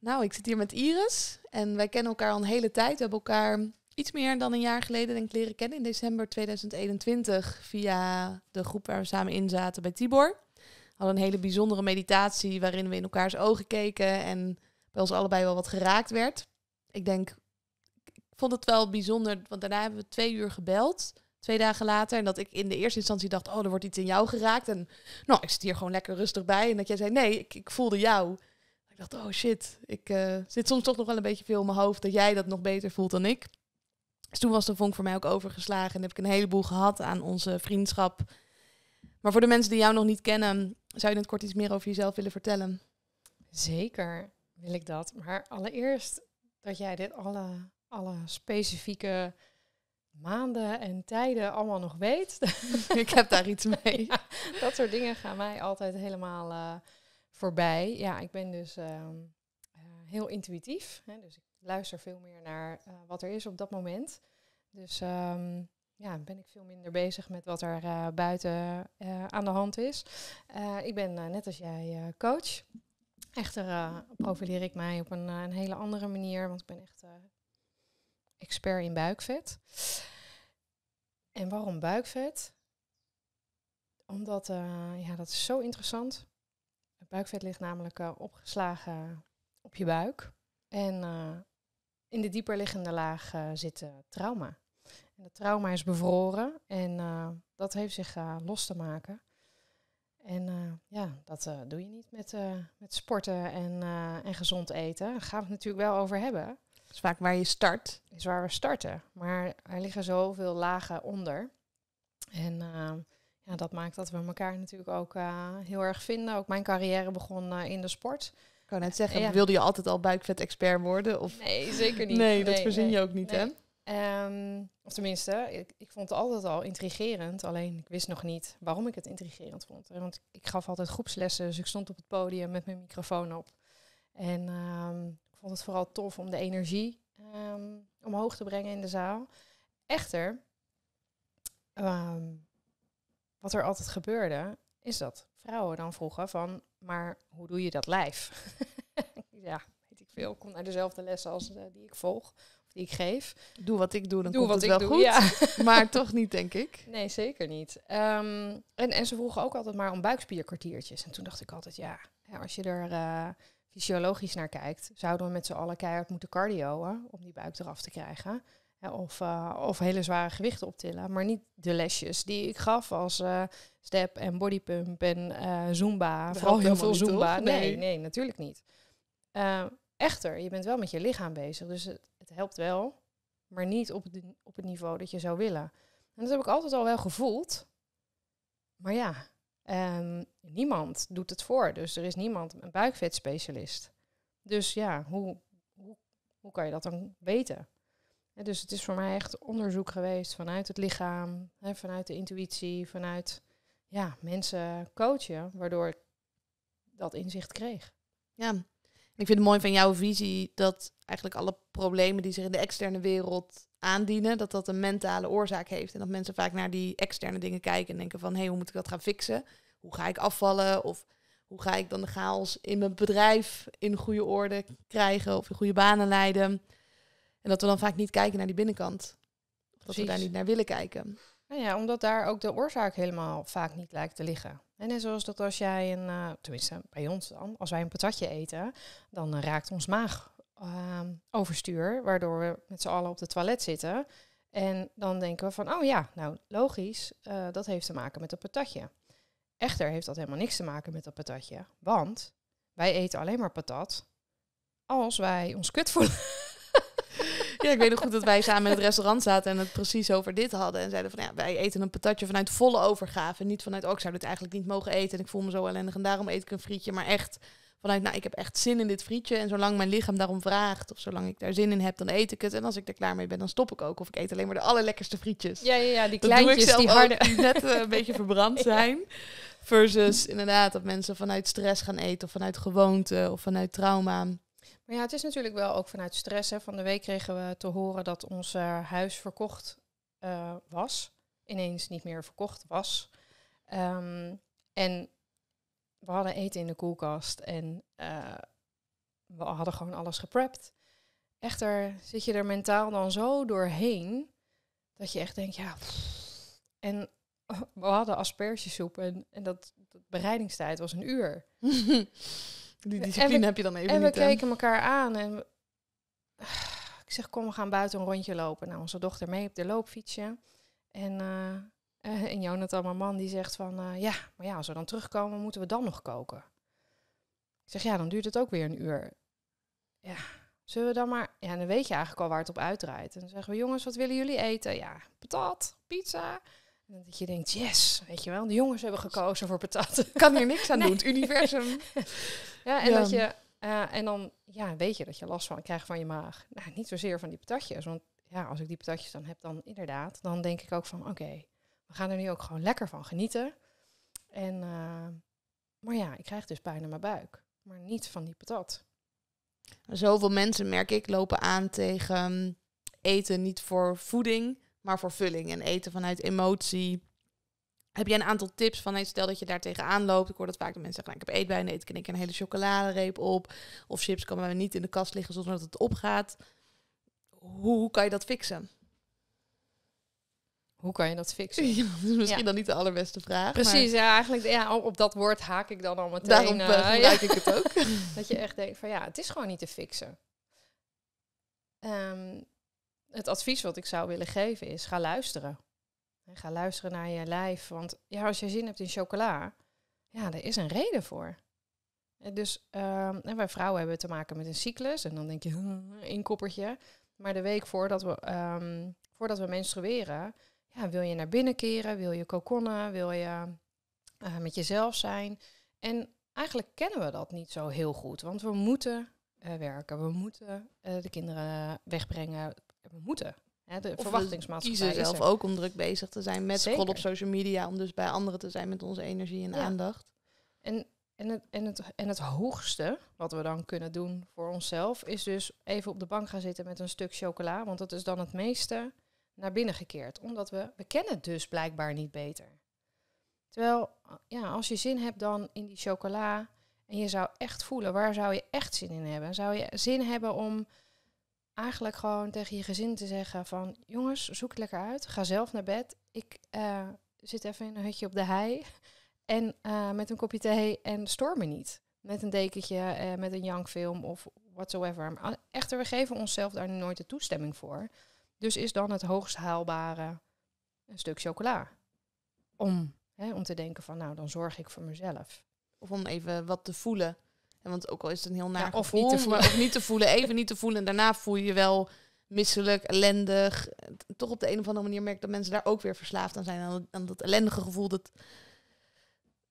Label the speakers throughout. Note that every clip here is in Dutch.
Speaker 1: Nou, ik zit hier met Iris en wij kennen elkaar al een hele tijd. We hebben elkaar iets meer dan een jaar geleden denk ik leren kennen in december 2021 via de groep waar we samen in zaten bij Tibor. We hadden een hele bijzondere meditatie waarin we in elkaars ogen keken en bij ons allebei wel wat geraakt werd. Ik denk, ik vond het wel bijzonder, want daarna hebben we twee uur gebeld twee dagen later. En dat ik in de eerste instantie dacht, oh, er wordt iets in jou geraakt. En nou, ik zit hier gewoon lekker rustig bij. En dat jij zei, nee, ik, ik voelde jou dacht, oh shit, ik eh, zit soms toch nog wel een beetje veel in mijn hoofd dat jij dat nog beter voelt dan ik. Dus toen was de vonk voor mij ook overgeslagen en heb ik een heleboel gehad aan onze vriendschap. Maar voor de mensen die jou nog niet kennen, zou je in het kort iets meer over jezelf willen vertellen? Zeker wil
Speaker 2: ik dat. Maar allereerst dat jij dit alle, alle specifieke maanden en tijden allemaal nog weet. ik heb daar iets mee. dat soort dingen gaan mij altijd helemaal eh, voorbij. Ja, ik ben dus ehm, eh, heel intuïtief. Hè, dus ik luister veel meer naar eh, wat er is op dat moment. Dus ehm, ja, ben ik veel minder bezig met wat er eh, buiten aan de hand is. ik ben net als jij coach. Echter profileer ik mij op een, een, hele andere manier, want ik ben echt expert in buikvet. En waarom buikvet? Omdat, ja, dat is zo interessant buikvet ligt namelijk eh, opgeslagen op je buik. En eh, in de dieperliggende laag eh, zit trauma. En dat trauma is bevroren en dat heeft zich los te maken. En ja, dat doe je niet met, met sporten en, en gezond eten. Daar gaan we het natuurlijk wel over hebben. Dat is vaak waar je start. Is waar we starten. Maar er liggen zoveel lagen onder. En ja, dat maakt dat we elkaar natuurlijk ook eh, heel erg vinden. Ook mijn carrière begon eh, in de sport. Ik kan net zeggen, wilde je
Speaker 1: altijd al buikvet-expert worden? Of? Nee, zeker niet. Nee, dat verzin je ook niet, hè?
Speaker 2: Ehm, of tenminste, ik, vond het altijd al intrigerend. Alleen ik wist nog niet waarom ik het intrigerend vond. Want ik gaf altijd groepslessen, dus ik stond op het podium met mijn microfoon op. En ehm, ik vond het vooral tof om de energie ehm, omhoog te brengen in de zaal. Echter, wat er altijd gebeurde, is dat vrouwen dan vroegen van, maar hoe doe je dat lijf? ja, weet ik veel. Kom naar dezelfde lessen als eh, die ik volg, of die ik geef. Doe wat ik doe, dan doe komt wat het wel goed. maar toch niet, denk ik. Nee, zeker niet. Ehm, en, en ze vroegen ook altijd maar om buikspierkwartiertjes. En toen dacht ik altijd, ja, als je er... Eh, fysiologisch naar kijkt, zouden we met z'n allen keihard moeten cardioën om die buik eraf te krijgen. Of, eh, of hele zware gewichten optillen. Maar niet de lesjes die ik gaf als eh, step en bodypump en uh, zumba. Vooral heel veel zumba. Nee. nee. natuurlijk niet. echter, je bent wel met je lichaam bezig. Dus het, het helpt wel. Maar niet op, op het niveau dat je zou willen. En dat heb ik altijd al wel gevoeld. Maar ja, ehm, niemand doet het voor. Dus er is niemand een buikvetspecialist. Dus ja, hoe, hoe, hoe kan je dat dan weten? dus het is voor mij echt onderzoek geweest vanuit het lichaam, hè, vanuit de intuïtie, vanuit ja, mensen coachen, waardoor ik dat inzicht kreeg.
Speaker 1: Ja, ik vind het mooi van jouw visie dat eigenlijk alle problemen die zich in de externe wereld aandienen, dat dat een mentale oorzaak heeft. En dat mensen vaak naar die externe dingen kijken en denken van hé, hey, hoe moet ik dat gaan fixen? Hoe ga ik afvallen? Of hoe ga ik dan de chaos in mijn bedrijf in goede orde krijgen of in goede banen leiden? En dat we dan vaak niet kijken naar die binnenkant. dat we daar niet naar willen kijken.
Speaker 2: Nou ja, omdat daar ook de oorzaak helemaal vaak niet lijkt te liggen. En net zoals dat als jij een, eh, tenminste bij ons dan, als wij een patatje eten, dan eh, raakt ons maag ehm, overstuur, waardoor we met z'n allen op de toilet zitten. En dan denken we van, oh ja, nou logisch, eh, dat heeft te maken met dat patatje. Echter heeft dat helemaal niks te maken met dat patatje, want wij eten alleen maar patat als wij ons kut voelen. ik weet nog goed dat wij samen in het restaurant zaten en
Speaker 1: het precies over dit hadden. En zeiden van, ja, wij eten een patatje vanuit volle overgave. Niet vanuit, oh, ik zou dit eigenlijk niet mogen eten en ik voel me zo ellendig en daarom eet ik een frietje. Maar echt vanuit, nou, ik heb echt zin in dit frietje. En zolang mijn lichaam daarom vraagt, of zolang ik daar zin in heb, dan eet ik het. En als ik er klaar mee ben, dan stop ik ook. Of ik eet alleen maar de allerlekkerste frietjes. Ja, ja, ja die kleine kleintjes, die net eh, een beetje verbrand zijn. Versus inderdaad dat mensen vanuit stress gaan eten, of vanuit gewoonte, of vanuit trauma.
Speaker 2: Maar ja, het is natuurlijk wel ook vanuit stress. Hè. Van de week kregen we te horen dat ons eh, huis verkocht eh, was. Ineens niet meer verkocht was. Ehm, en we hadden eten in de koelkast en eh, we hadden gewoon alles geprept. Echter zit je er mentaal dan zo doorheen dat je echt denkt, ja. En we hadden aspergesoep en, en dat, dat bereidingstijd was een uur. Die discipline heb je dan even en niet. En we keken elkaar aan en... ik zeg, kom, we gaan buiten een rondje lopen. Nou, onze dochter mee op de loopfietsje. En, uh, en Jonathan, mijn man, die zegt van... Eh, ja, maar ja, als we dan terugkomen, moeten we dan nog koken. Ik zeg, ja, dan duurt het ook weer een uur. Ja, zullen we dan maar... Ja, dan weet je eigenlijk al waar het op uitdraait. En dan zeggen we, jongens, wat willen jullie eten? Ja, patat, pizza... En dat je denkt, yes, weet je wel, de jongens hebben gekozen voor patat. Kan hier niks aan doen, het universum. ja, en dat je, eh, en dan ja, weet je dat je last van krijgt van je maag. Nou, niet zozeer van die patatjes, want ja, als ik die patatjes dan heb, dan inderdaad, dan denk ik ook van, oké, we gaan er nu ook gewoon lekker van genieten. En, eh, maar ja, ik krijg dus pijn in mijn buik, maar niet van die patat.
Speaker 1: Zoveel mensen, merk ik, lopen aan tegen mm, eten niet voor voeding, maar voor vulling en eten vanuit emotie. Heb jij een aantal tips van, hey, stel dat je daar tegenaan loopt. Ik hoor dat vaak de mensen zeggen, nou, ik heb eetbuien, eet ik een hele chocoladereep op. Of chips kan maar niet in de kast liggen zonder dat het opgaat. Hoe, kan je dat fixen?
Speaker 2: Hoe kan je dat fixen? Ja, dat is misschien dan niet de allerbeste vraag. Precies, maar... ja, eigenlijk ja, op dat woord haak ik dan al meteen. Daarom uh, gebruik ik het ook. dat je echt denkt van ja, het is gewoon niet te fixen. Ehm, het advies wat ik zou willen geven is: ga luisteren. ga luisteren naar je lijf. Want ja, als je zin hebt in chocola, ja, er is een reden voor. dus ehm, wij vrouwen hebben te maken met een cyclus. En dan denk je, een koppertje. Maar de week voordat we, ehm, voordat we menstrueren, ja, wil je naar binnen keren, wil je kokonnen, wil je eh, met jezelf zijn. En eigenlijk kennen we dat niet zo heel goed, want we moeten eh, werken, we moeten eh, de kinderen wegbrengen, we moeten. Hè, de verwachtingsmaatschappij. Kiezen zelf ook
Speaker 1: om druk bezig te zijn met scrollen op social media, om dus bij anderen te zijn met onze energie en aandacht.
Speaker 2: En, en, het, en, het, en het hoogste wat we dan kunnen doen voor onszelf, is dus even op de bank gaan zitten met een stuk chocola. Want dat is dan het meeste naar binnen gekeerd. Omdat we, we kennen het dus blijkbaar niet beter. Terwijl, ja, als je zin hebt dan in die chocola en je zou echt voelen, waar zou je echt zin in hebben? Zou je zin hebben om eigenlijk gewoon tegen je gezin te zeggen van... jongens, zoek het lekker uit, ga zelf naar bed. Ik eh, zit even in een hutje op de hei en eh, met een kopje thee en storm me niet. Met een dekentje, uh, met een film of whatsoever. Maar echter, we geven onszelf daar nooit de toestemming voor. Dus is dan het hoogst haalbare een stuk chocola. Om, hè, om te denken van, nou, dan zorg ik voor mezelf. Of om even wat te voelen want ook al is het een heel naar of, gevoel, niet te voelen.
Speaker 1: even niet te voelen. En daarna voel je je wel misselijk, ellendig. Toch op de een of andere manier merk dat mensen daar ook weer verslaafd aan zijn. Aan, dat ellendige gevoel. Dat...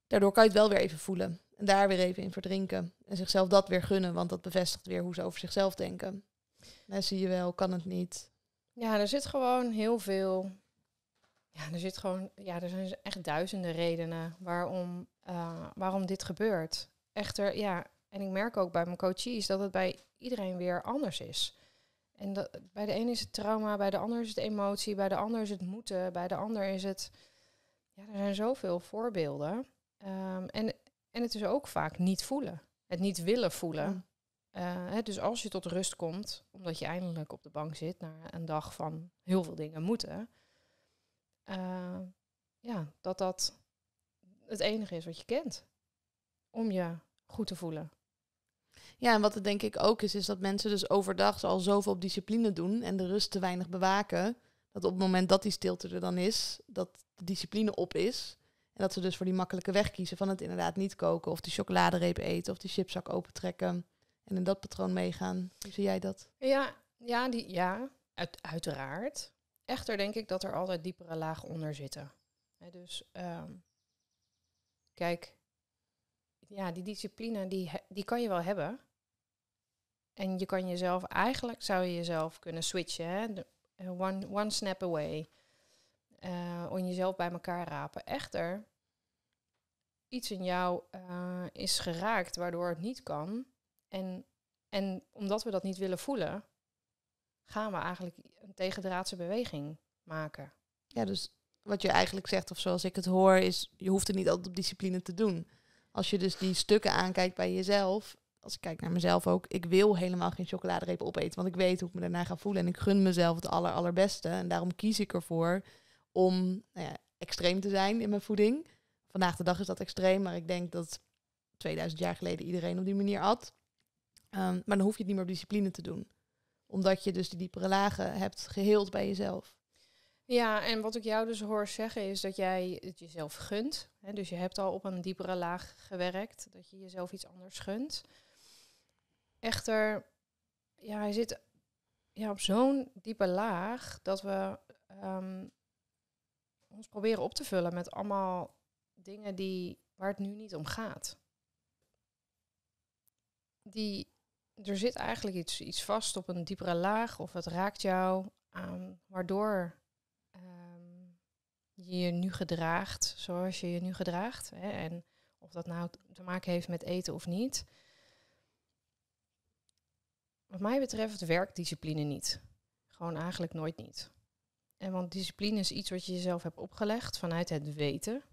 Speaker 1: Daardoor kan je het wel weer even voelen. En daar weer even in verdrinken. En zichzelf dat weer gunnen, want dat bevestigt weer hoe ze over zichzelf denken. Daar zie je wel, kan het niet.
Speaker 2: Ja, er zit gewoon heel veel. Ja, er zit gewoon. Ja, er zijn echt duizenden redenen waarom, eh, waarom dit gebeurt. Echter, ja, en ik merk ook bij mijn coaches dat het bij iedereen weer anders is. En dat, bij de ene is het trauma, bij de ander is het emotie, bij de ander is het moeten, bij de ander is het. Ja, er zijn zoveel voorbeelden. Ehm, en, en het is ook vaak niet voelen, het niet willen voelen. Eh, dus als je tot rust komt, omdat je eindelijk op de bank zit na een dag van heel veel dingen moeten, eh, ja, dat dat het enige is wat je kent om je goed te voelen.
Speaker 1: Ja, en wat het denk ik ook is, is dat mensen dus overdag al zoveel op discipline doen en de rust te weinig bewaken. Dat op het moment dat die stilte er dan is, dat de discipline op is. En dat ze dus voor die makkelijke weg kiezen van het inderdaad niet koken of die chocoladereep eten of die chipzak opentrekken. En in dat patroon meegaan. Hoe zie jij dat?
Speaker 2: Ja, ja, die, ja uit, uiteraard. Echter denk ik dat er altijd diepere lagen onder zitten. dus um, kijk, ja, die discipline die, die kan je wel hebben. En je kan jezelf, eigenlijk zou je jezelf kunnen switchen. Hè? Eh, one, one snap away. Uh, om jezelf bij elkaar rapen. Echter, iets in jou eh, is geraakt waardoor het niet kan. En, en omdat we dat niet willen voelen, gaan we eigenlijk een tegendraadse beweging maken. Ja, dus wat je eigenlijk zegt, of zoals ik het hoor, is je hoeft er niet altijd op discipline te
Speaker 1: doen. Als je dus die stukken aankijkt bij jezelf als ik kijk naar mezelf ook, ik wil helemaal geen chocoladereep opeten. Want ik weet hoe ik me daarna ga voelen. En ik gun mezelf het aller, allerbeste. En daarom kies ik ervoor om nou ja, extreem te zijn in mijn voeding. Vandaag de dag is dat extreem, maar ik denk dat 2000 jaar geleden iedereen op die manier at. Ehm, maar dan hoef je het niet meer op discipline te doen. Omdat je dus die diepere lagen hebt geheeld bij jezelf.
Speaker 2: Ja, en wat ik jou dus hoor zeggen is dat jij het jezelf gunt. Hè? Dus je hebt al op een diepere laag gewerkt, dat je jezelf iets anders gunt. Echter, ja, hij zit ja, op zo'n diepe laag dat we ehm, ons proberen op te vullen met allemaal dingen die, waar het nu niet om gaat. Die, er zit eigenlijk iets, iets vast op een diepere laag of het raakt jou, aan ehm, waardoor ehm, je je nu gedraagt zoals je je nu gedraagt. Hè, en of dat nou te maken heeft met eten of niet wat mij betreft werkt discipline niet. Gewoon eigenlijk nooit niet. En want discipline is iets wat je jezelf hebt opgelegd vanuit het weten.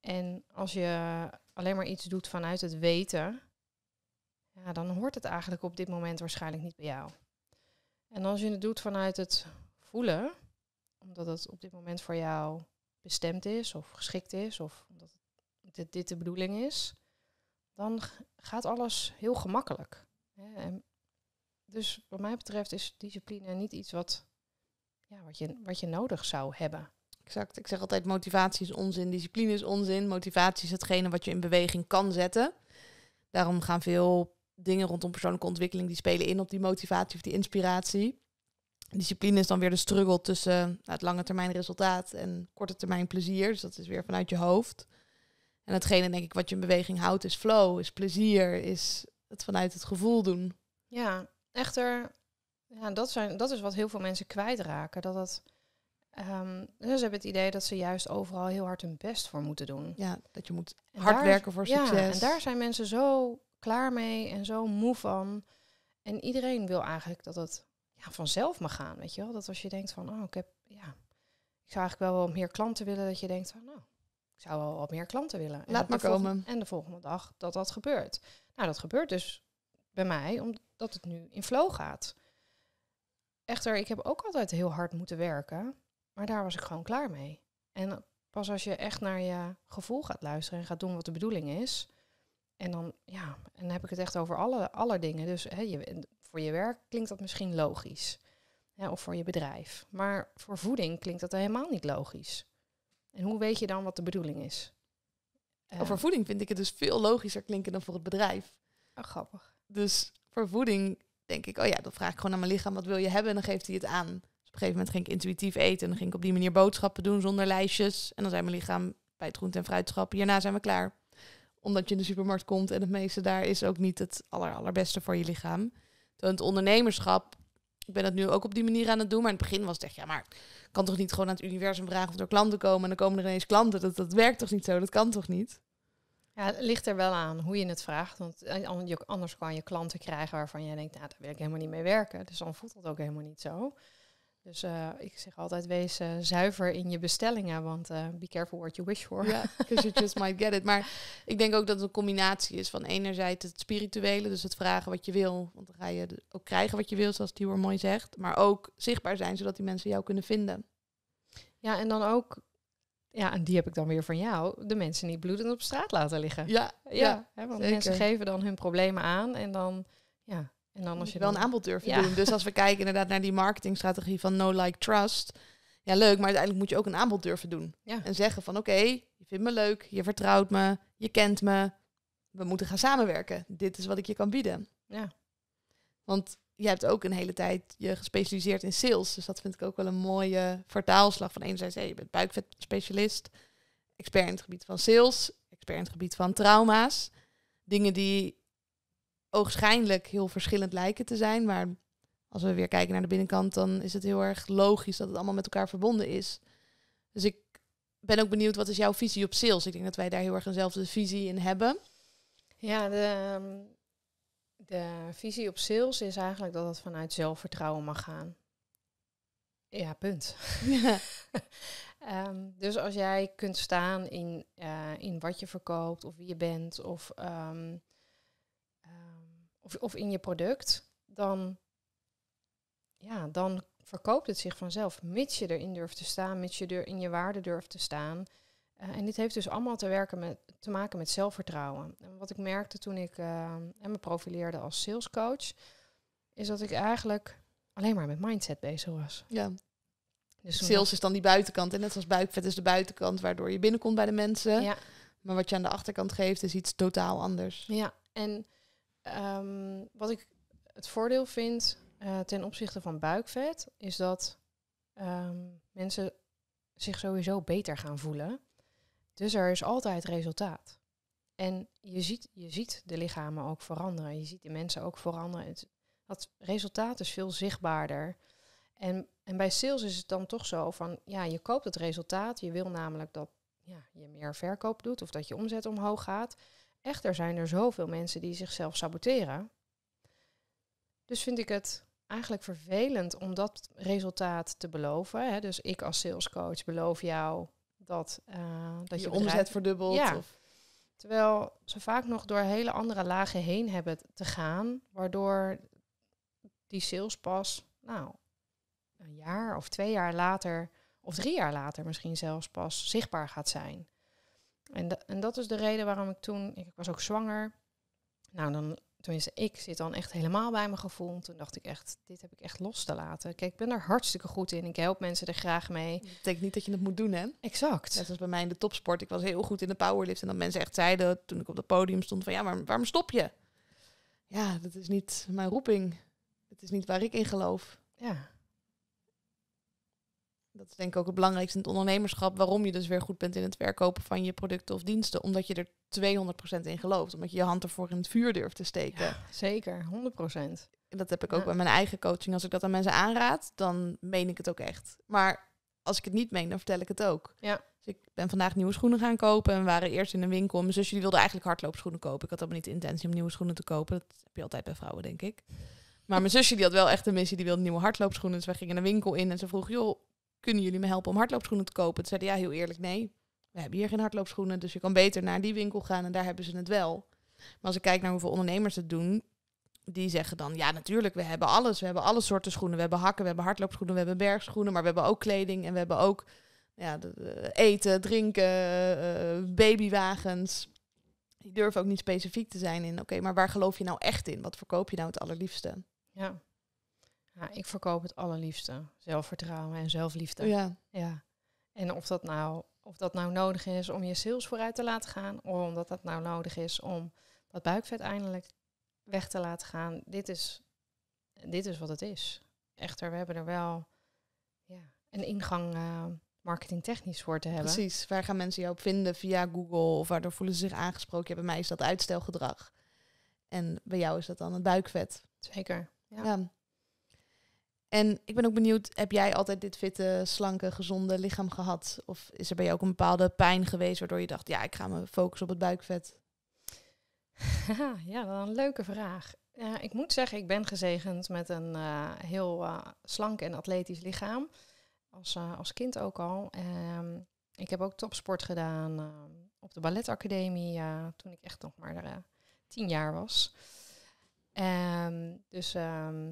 Speaker 2: En als je alleen maar iets doet vanuit het weten, ja, dan hoort het eigenlijk op dit moment waarschijnlijk niet bij jou. En als je het doet vanuit het voelen, omdat het op dit moment voor jou bestemd is of geschikt is, of omdat dit, dit de bedoeling is, dan gaat alles heel gemakkelijk. En dus wat mij betreft is discipline niet iets wat, ja, wat, je, wat
Speaker 1: je nodig zou hebben. Exact. Ik zeg altijd motivatie is onzin, discipline is onzin. Motivatie is hetgene wat je in beweging kan zetten. Daarom gaan veel dingen rondom persoonlijke ontwikkeling die spelen in op die motivatie of die inspiratie. Discipline is dan weer de struggle tussen nou, het lange termijn resultaat en korte termijn plezier. Dus dat is weer vanuit je hoofd. En hetgene denk ik wat je in beweging houdt is flow, is plezier, is het vanuit het gevoel doen.
Speaker 2: Ja, echter, ja, dat, zijn, dat is wat heel veel mensen kwijtraken. Dat dat, um, ze hebben het idee dat ze juist overal heel hard hun best voor moeten doen. Ja, dat je moet hard werken voor succes. Ja, en daar zijn mensen zo klaar mee en zo moe van. En iedereen wil eigenlijk dat het ja, vanzelf mag gaan, weet je wel. Dat als je denkt van, oh, ik heb, ja, ik zou eigenlijk wel wat meer klanten willen. Dat je denkt van, nou, ik zou wel wat meer klanten willen. En Laat maar komen. En de volgende dag dat dat gebeurt. Nou, dat gebeurt dus bij mij, omdat het nu in flow gaat. Echter, ik heb ook altijd heel hard moeten werken, maar daar was ik gewoon klaar mee. En pas als je echt naar je gevoel gaat luisteren en gaat doen wat de bedoeling is. En dan, ja, en dan heb ik het echt over alle, alle dingen. Dus hè, je, voor je werk klinkt dat misschien logisch. of voor je bedrijf. Maar voor voeding klinkt dat helemaal niet logisch. En hoe weet je dan wat de bedoeling is? Oh, voor eh, voeding vind ik het dus veel logischer klinken dan voor het bedrijf. Oh, grappig. Dus voor voeding
Speaker 1: denk ik, oh ja, dan vraag ik gewoon aan mijn lichaam, wat wil je hebben? En dan geeft hij het aan. Dus op een gegeven moment ging ik intuïtief eten en dan ging ik op die manier boodschappen doen zonder lijstjes. En dan zei mijn lichaam bij het groente- en fruitschap, hierna zijn we klaar. Omdat je in de supermarkt komt en het meeste daar is ook niet het aller, allerbeste voor je lichaam. Toen het ondernemerschap, ik ben dat nu ook op die manier aan het doen, maar in het begin was het echt, ja maar kan toch niet gewoon aan het universum vragen of er klanten komen en dan komen er ineens klanten. Dat, dat werkt toch niet zo, dat kan toch niet?
Speaker 2: Ja, het ligt er wel aan hoe je het vraagt. Want eh, anders kan je klanten krijgen waarvan je denkt, nou, daar wil ik helemaal niet mee werken. Dus dan voelt dat ook helemaal niet zo. Dus eh, ik zeg altijd, wees eh, zuiver in je bestellingen, want be careful what you wish for. because you just might get it. Maar
Speaker 1: ik denk ook dat het een combinatie is van enerzijds het spirituele, dus het vragen wat je wil, want dan ga je ook krijgen wat je wil, zoals Tior mooi zegt. Maar ook zichtbaar zijn, zodat die mensen jou kunnen vinden.
Speaker 2: Ja, en dan ook ja, en die heb ik dan weer van jou. De mensen niet bloedend op straat laten liggen. Ja, ja. want mensen geven dan hun problemen aan en dan... Ja, en
Speaker 1: dan als je wel een aanbod durft ja. te doen. Dus als we kijken inderdaad naar die marketingstrategie van no like trust. Ja, leuk, maar uiteindelijk moet je ook een aanbod durven doen. En zeggen van oké, je vindt me leuk, je vertrouwt me, je kent me. We moeten gaan samenwerken. Dit is wat ik je kan bieden. Ja. Want je hebt ook een hele tijd je gespecialiseerd in sales. Dus dat vind ik ook wel een mooie vertaalslag. Van enerzijds, je bent buikvetspecialist, expert in het gebied van sales, expert in het gebied van trauma's. Dingen die oogschijnlijk heel verschillend lijken te zijn, maar als we weer kijken naar de binnenkant, dan is het heel erg logisch dat het allemaal met elkaar verbonden is. Dus ik ben ook benieuwd, wat is jouw visie op sales? Ik denk dat wij daar heel erg eenzelfde
Speaker 2: visie in hebben. Ja, de, ehm, de visie op sales is eigenlijk dat het vanuit zelfvertrouwen mag gaan. Ja, punt. Ehm, dus als jij kunt staan in, eh, in wat je verkoopt of wie je bent of, ehm, ehm, of, of, in je product, dan, ja, dan verkoopt het zich vanzelf. Mits je erin durft te staan, mits je er in je waarde durft te staan. Eh, en dit heeft dus allemaal te, werken met, te maken met zelfvertrouwen. En wat ik merkte toen ik eh, me profileerde als salescoach, is dat ik eigenlijk alleen maar met mindset bezig was. Ja. Dus Sales
Speaker 1: is dan die buitenkant. En net als buikvet is de buitenkant, waardoor je binnenkomt bij de mensen. Ja. Maar wat je aan de achterkant geeft, is iets totaal anders.
Speaker 2: Ja, en ehm, wat ik het voordeel vind eh, ten opzichte van buikvet, is dat ehm, mensen zich sowieso beter gaan voelen. Dus er is altijd resultaat. En je ziet, je ziet de lichamen ook veranderen. Je ziet de mensen ook veranderen. Het, dat resultaat is veel zichtbaarder. En, en bij sales is het dan toch zo van, ja, je koopt het resultaat. Je wil namelijk dat ja, je meer verkoop doet of dat je omzet omhoog gaat. Echter zijn er zoveel mensen die zichzelf saboteren. Dus vind ik het eigenlijk vervelend om dat resultaat te beloven. Hè? Dus ik als salescoach beloof jou dat, eh, dat je, omzet verdubbelt. Of... Terwijl ze vaak nog door hele andere lagen heen hebben te gaan, waardoor die sales pas, nou, een jaar of twee jaar later, of drie jaar later misschien zelfs pas zichtbaar gaat zijn. En, en dat is de reden waarom ik toen, ik was ook zwanger. Nou, dan toen zei ik zit dan echt helemaal bij mijn gevoel. Toen dacht ik echt, dit heb ik echt los te laten. Kijk, ik ben er hartstikke goed in. Ik help mensen er graag mee. Dat betekent niet dat je het moet doen, hè? Exact. dat was bij mij in de topsport. Ik was heel goed in de powerlift. En dat mensen echt
Speaker 1: zeiden, toen ik op het podium stond, van ja, maar waarom stop je? Ja, dat is niet mijn roeping. Het is niet waar ik in geloof.
Speaker 2: Ja dat is
Speaker 1: denk ik ook het belangrijkste in het ondernemerschap. Waarom je dus weer goed bent in het verkopen van je producten of diensten. Omdat je er 200% in gelooft. Omdat je je hand ervoor in het vuur durft te steken. zeker, 100%. Dat heb ik ook bij mijn eigen coaching. Als ik dat aan mensen aanraad, dan meen ik het ook echt. Maar als ik het niet meen, dan vertel ik het ook. Ja. Dus ik ben vandaag nieuwe schoenen gaan kopen. En we waren eerst in een winkel. Mijn zusje die wilde eigenlijk hardloopschoenen kopen. Ik had helemaal niet de intentie om nieuwe schoenen te kopen. Dat heb je altijd bij vrouwen, denk ik. Maar mijn zusje die had wel echt een missie. Die wilde nieuwe hardloopschoenen. Dus wij gingen een winkel in en ze vroeg, joh, kunnen jullie me helpen om hardloopschoenen te kopen? Toen zeiden ja, heel eerlijk, nee. We hebben hier geen hardloopschoenen, dus je kan beter naar die winkel gaan en daar hebben ze het wel. Maar als ik kijk naar hoeveel ondernemers het doen, die zeggen dan, ja natuurlijk, we hebben alles. We hebben alle soorten schoenen. We hebben hakken, we hebben hardloopschoenen, we hebben bergschoenen, maar we hebben ook kleding en we hebben ook ja, eten, drinken, eh, babywagens. Die durven ook niet specifiek te zijn in, oké, maar waar geloof je nou echt in? Wat verkoop je nou het allerliefste?
Speaker 2: Ja. Ja, ik verkoop het allerliefste. Zelfvertrouwen en zelfliefde. Ja. ja. En of dat, nou, of dat nou nodig is om je sales vooruit te laten gaan, of omdat dat nou nodig is om dat buikvet eindelijk weg te laten gaan. Dit is, dit is wat het is. Echter, we hebben er wel ja, een ingang uh, marketingtechnisch voor te hebben. Precies, waar gaan mensen jou op vinden via Google of waardoor voelen ze zich
Speaker 1: aangesproken? Ja, bij mij is dat uitstelgedrag. En bij jou is dat dan het buikvet. Zeker. Ja. ja. En ik ben ook benieuwd, heb jij altijd dit fitte, slanke, gezonde lichaam gehad? Of is er bij jou ook een bepaalde pijn geweest waardoor je dacht, ja, ik ga me focussen op het buikvet?
Speaker 2: ja, wel een leuke vraag. ik moet zeggen, ik ben gezegend met een eh, heel uh, slank en atletisch lichaam. Als, eh, als kind ook al. Um, ik heb ook topsport gedaan op de balletacademie toen ik echt nog maar tien jaar was. Um, dus ehm,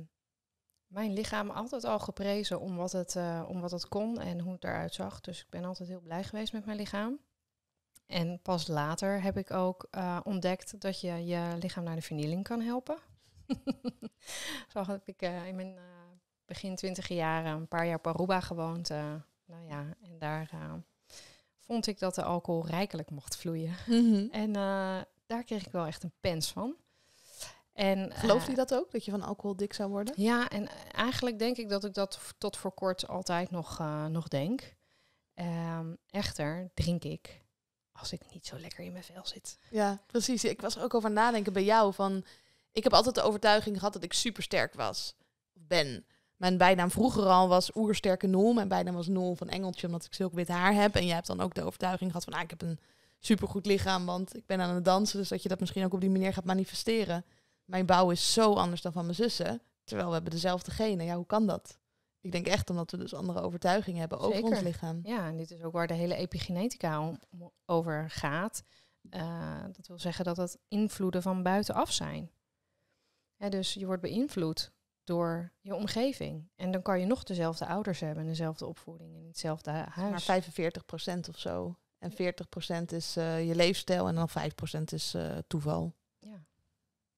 Speaker 2: mijn lichaam altijd al geprezen om wat, het, eh, om wat het kon en hoe het eruit zag. Dus ik ben altijd heel blij geweest met mijn lichaam. En pas later heb ik ook eh, ontdekt dat je je lichaam naar de vernieling kan helpen. Zo heb ik eh, in mijn begin twintig jaren een paar jaar op Aruba gewoond. nou ja, en daar vond ik dat de alcohol rijkelijk mocht vloeien. Mhm. En daar kreeg ik wel echt een pens van. En, Gelooft eh, hij
Speaker 1: dat ook, dat je van alcohol
Speaker 2: dik zou worden? Ja, en eigenlijk denk ik dat ik dat tot voor kort altijd nog, eh, nog denk. Ehm, echter, drink ik als ik niet zo lekker in mijn vel zit.
Speaker 1: Ja, precies. Ik was er ook over nadenken bij jou. Van, ik heb altijd de overtuiging gehad dat ik supersterk was. Of ben. Mijn bijnaam vroeger al was oersterke Nol. Mijn bijnaam was Nol van Engeltje, omdat ik zulk wit haar heb. En jij hebt dan ook de overtuiging gehad van... Ah, ik heb een supergoed lichaam, want ik ben aan het dansen. Dus dat je dat misschien ook op die manier gaat manifesteren mijn bouw is zo anders dan van mijn zussen,
Speaker 2: terwijl we hebben dezelfde genen. Ja, hoe kan dat? Ik denk echt omdat we dus andere overtuigingen hebben over ons lichaam. Ja, en dit is ook waar de hele epigenetica over gaat. Eh, dat wil zeggen dat dat invloeden van buitenaf zijn. Ja, dus je wordt beïnvloed door je omgeving. En dan kan je nog dezelfde ouders hebben, dezelfde opvoeding in hetzelfde huis. Maar 45% of zo. En 40% is eh, je leefstijl en dan 5% is eh, toeval. Ja.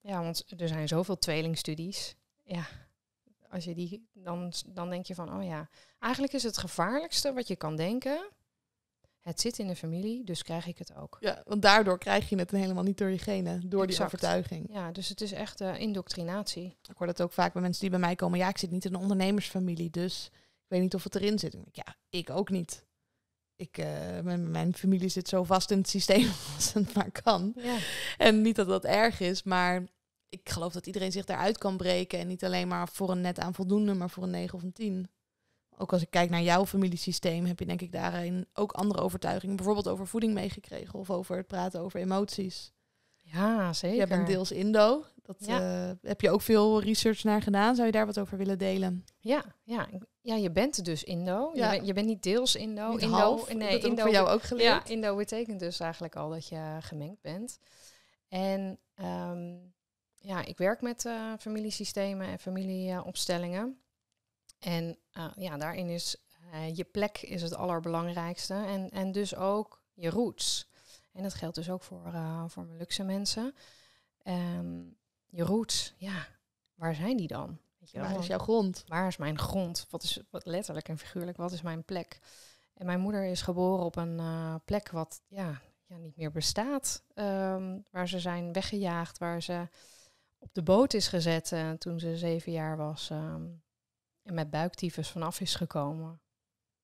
Speaker 2: Ja, want er zijn zoveel tweelingstudies. Ja, als je die, dan, dan denk je van, oh ja, eigenlijk is het gevaarlijkste wat je kan denken. Het zit in de familie, dus krijg ik het ook.
Speaker 1: Ja, want daardoor krijg je het helemaal niet door je genen, door die overtuiging.
Speaker 2: Ja, dus het is echt uh, indoctrinatie. Ik hoor dat ook
Speaker 1: vaak bij mensen die bij mij komen. Ja, ik zit niet in een ondernemersfamilie, dus ik weet niet of het erin zit. Ja, ik ook niet ik, eh, mijn, mijn, familie zit zo vast in het systeem als het maar kan. Ja. En niet dat dat erg is, maar ik geloof dat iedereen zich daaruit kan breken. En niet alleen maar voor een net aan voldoende, maar voor een 9 of een 10. Ook als ik kijk naar jouw familiesysteem, heb je denk ik daarin ook andere overtuigingen. Bijvoorbeeld over voeding meegekregen of over het praten over emoties. Ja, zeker. Je bent deels Indo. Dat, eh, heb je ook veel research naar gedaan. Zou je daar wat over willen delen?
Speaker 2: Ja, ja. ja je bent dus Indo. Ja. Je, bent, je bent niet deels Indo. Niet Indo half. Nee, dat Indo, voor jou ook geleerd. Ja, Indo betekent dus eigenlijk al dat je gemengd bent. En ehm, ja, ik werk met eh, familiesystemen en familieopstellingen. en eh, ja, daarin is je plek is het allerbelangrijkste. En, en dus ook je roots. En dat geldt dus ook voor, uh, voor mijn luxe mensen. Ehm, je roots, ja, waar zijn die dan? Weet je waar is jouw grond? Waar is mijn grond? Wat is wat letterlijk en figuurlijk, wat is mijn plek? En mijn moeder is geboren op een eh, plek wat ja, ja, niet meer bestaat. Ehm, waar ze zijn weggejaagd, waar ze op de boot is gezet eh, toen ze zeven jaar was. Ehm, en met buiktyfus vanaf is gekomen.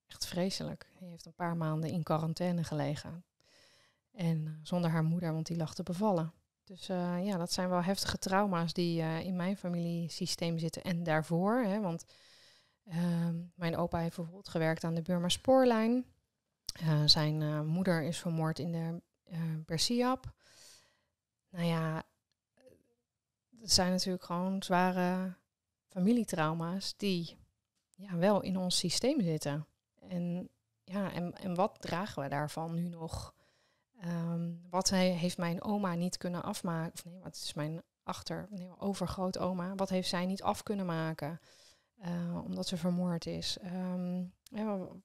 Speaker 2: Echt vreselijk. Hij heeft een paar maanden in quarantaine gelegen. En eh, zonder haar moeder, want die lag te bevallen. Dus eh, ja, dat zijn wel heftige trauma's die eh, in mijn familiesysteem zitten. En daarvoor, hè, want ehm, mijn opa heeft bijvoorbeeld gewerkt aan de Burma Spoorlijn. zijn moeder is vermoord in de Bersiab. Nou ja, het zijn natuurlijk gewoon zware familietrauma's die ja, wel in ons systeem zitten. En, ja, en, en wat dragen we daarvan nu nog? Ehm, wat heeft mijn oma niet kunnen afmaken? nee, wat is mijn achter, nee, overgrootoma? Wat heeft zij niet af kunnen maken? Uh, omdat ze vermoord is. Ehm,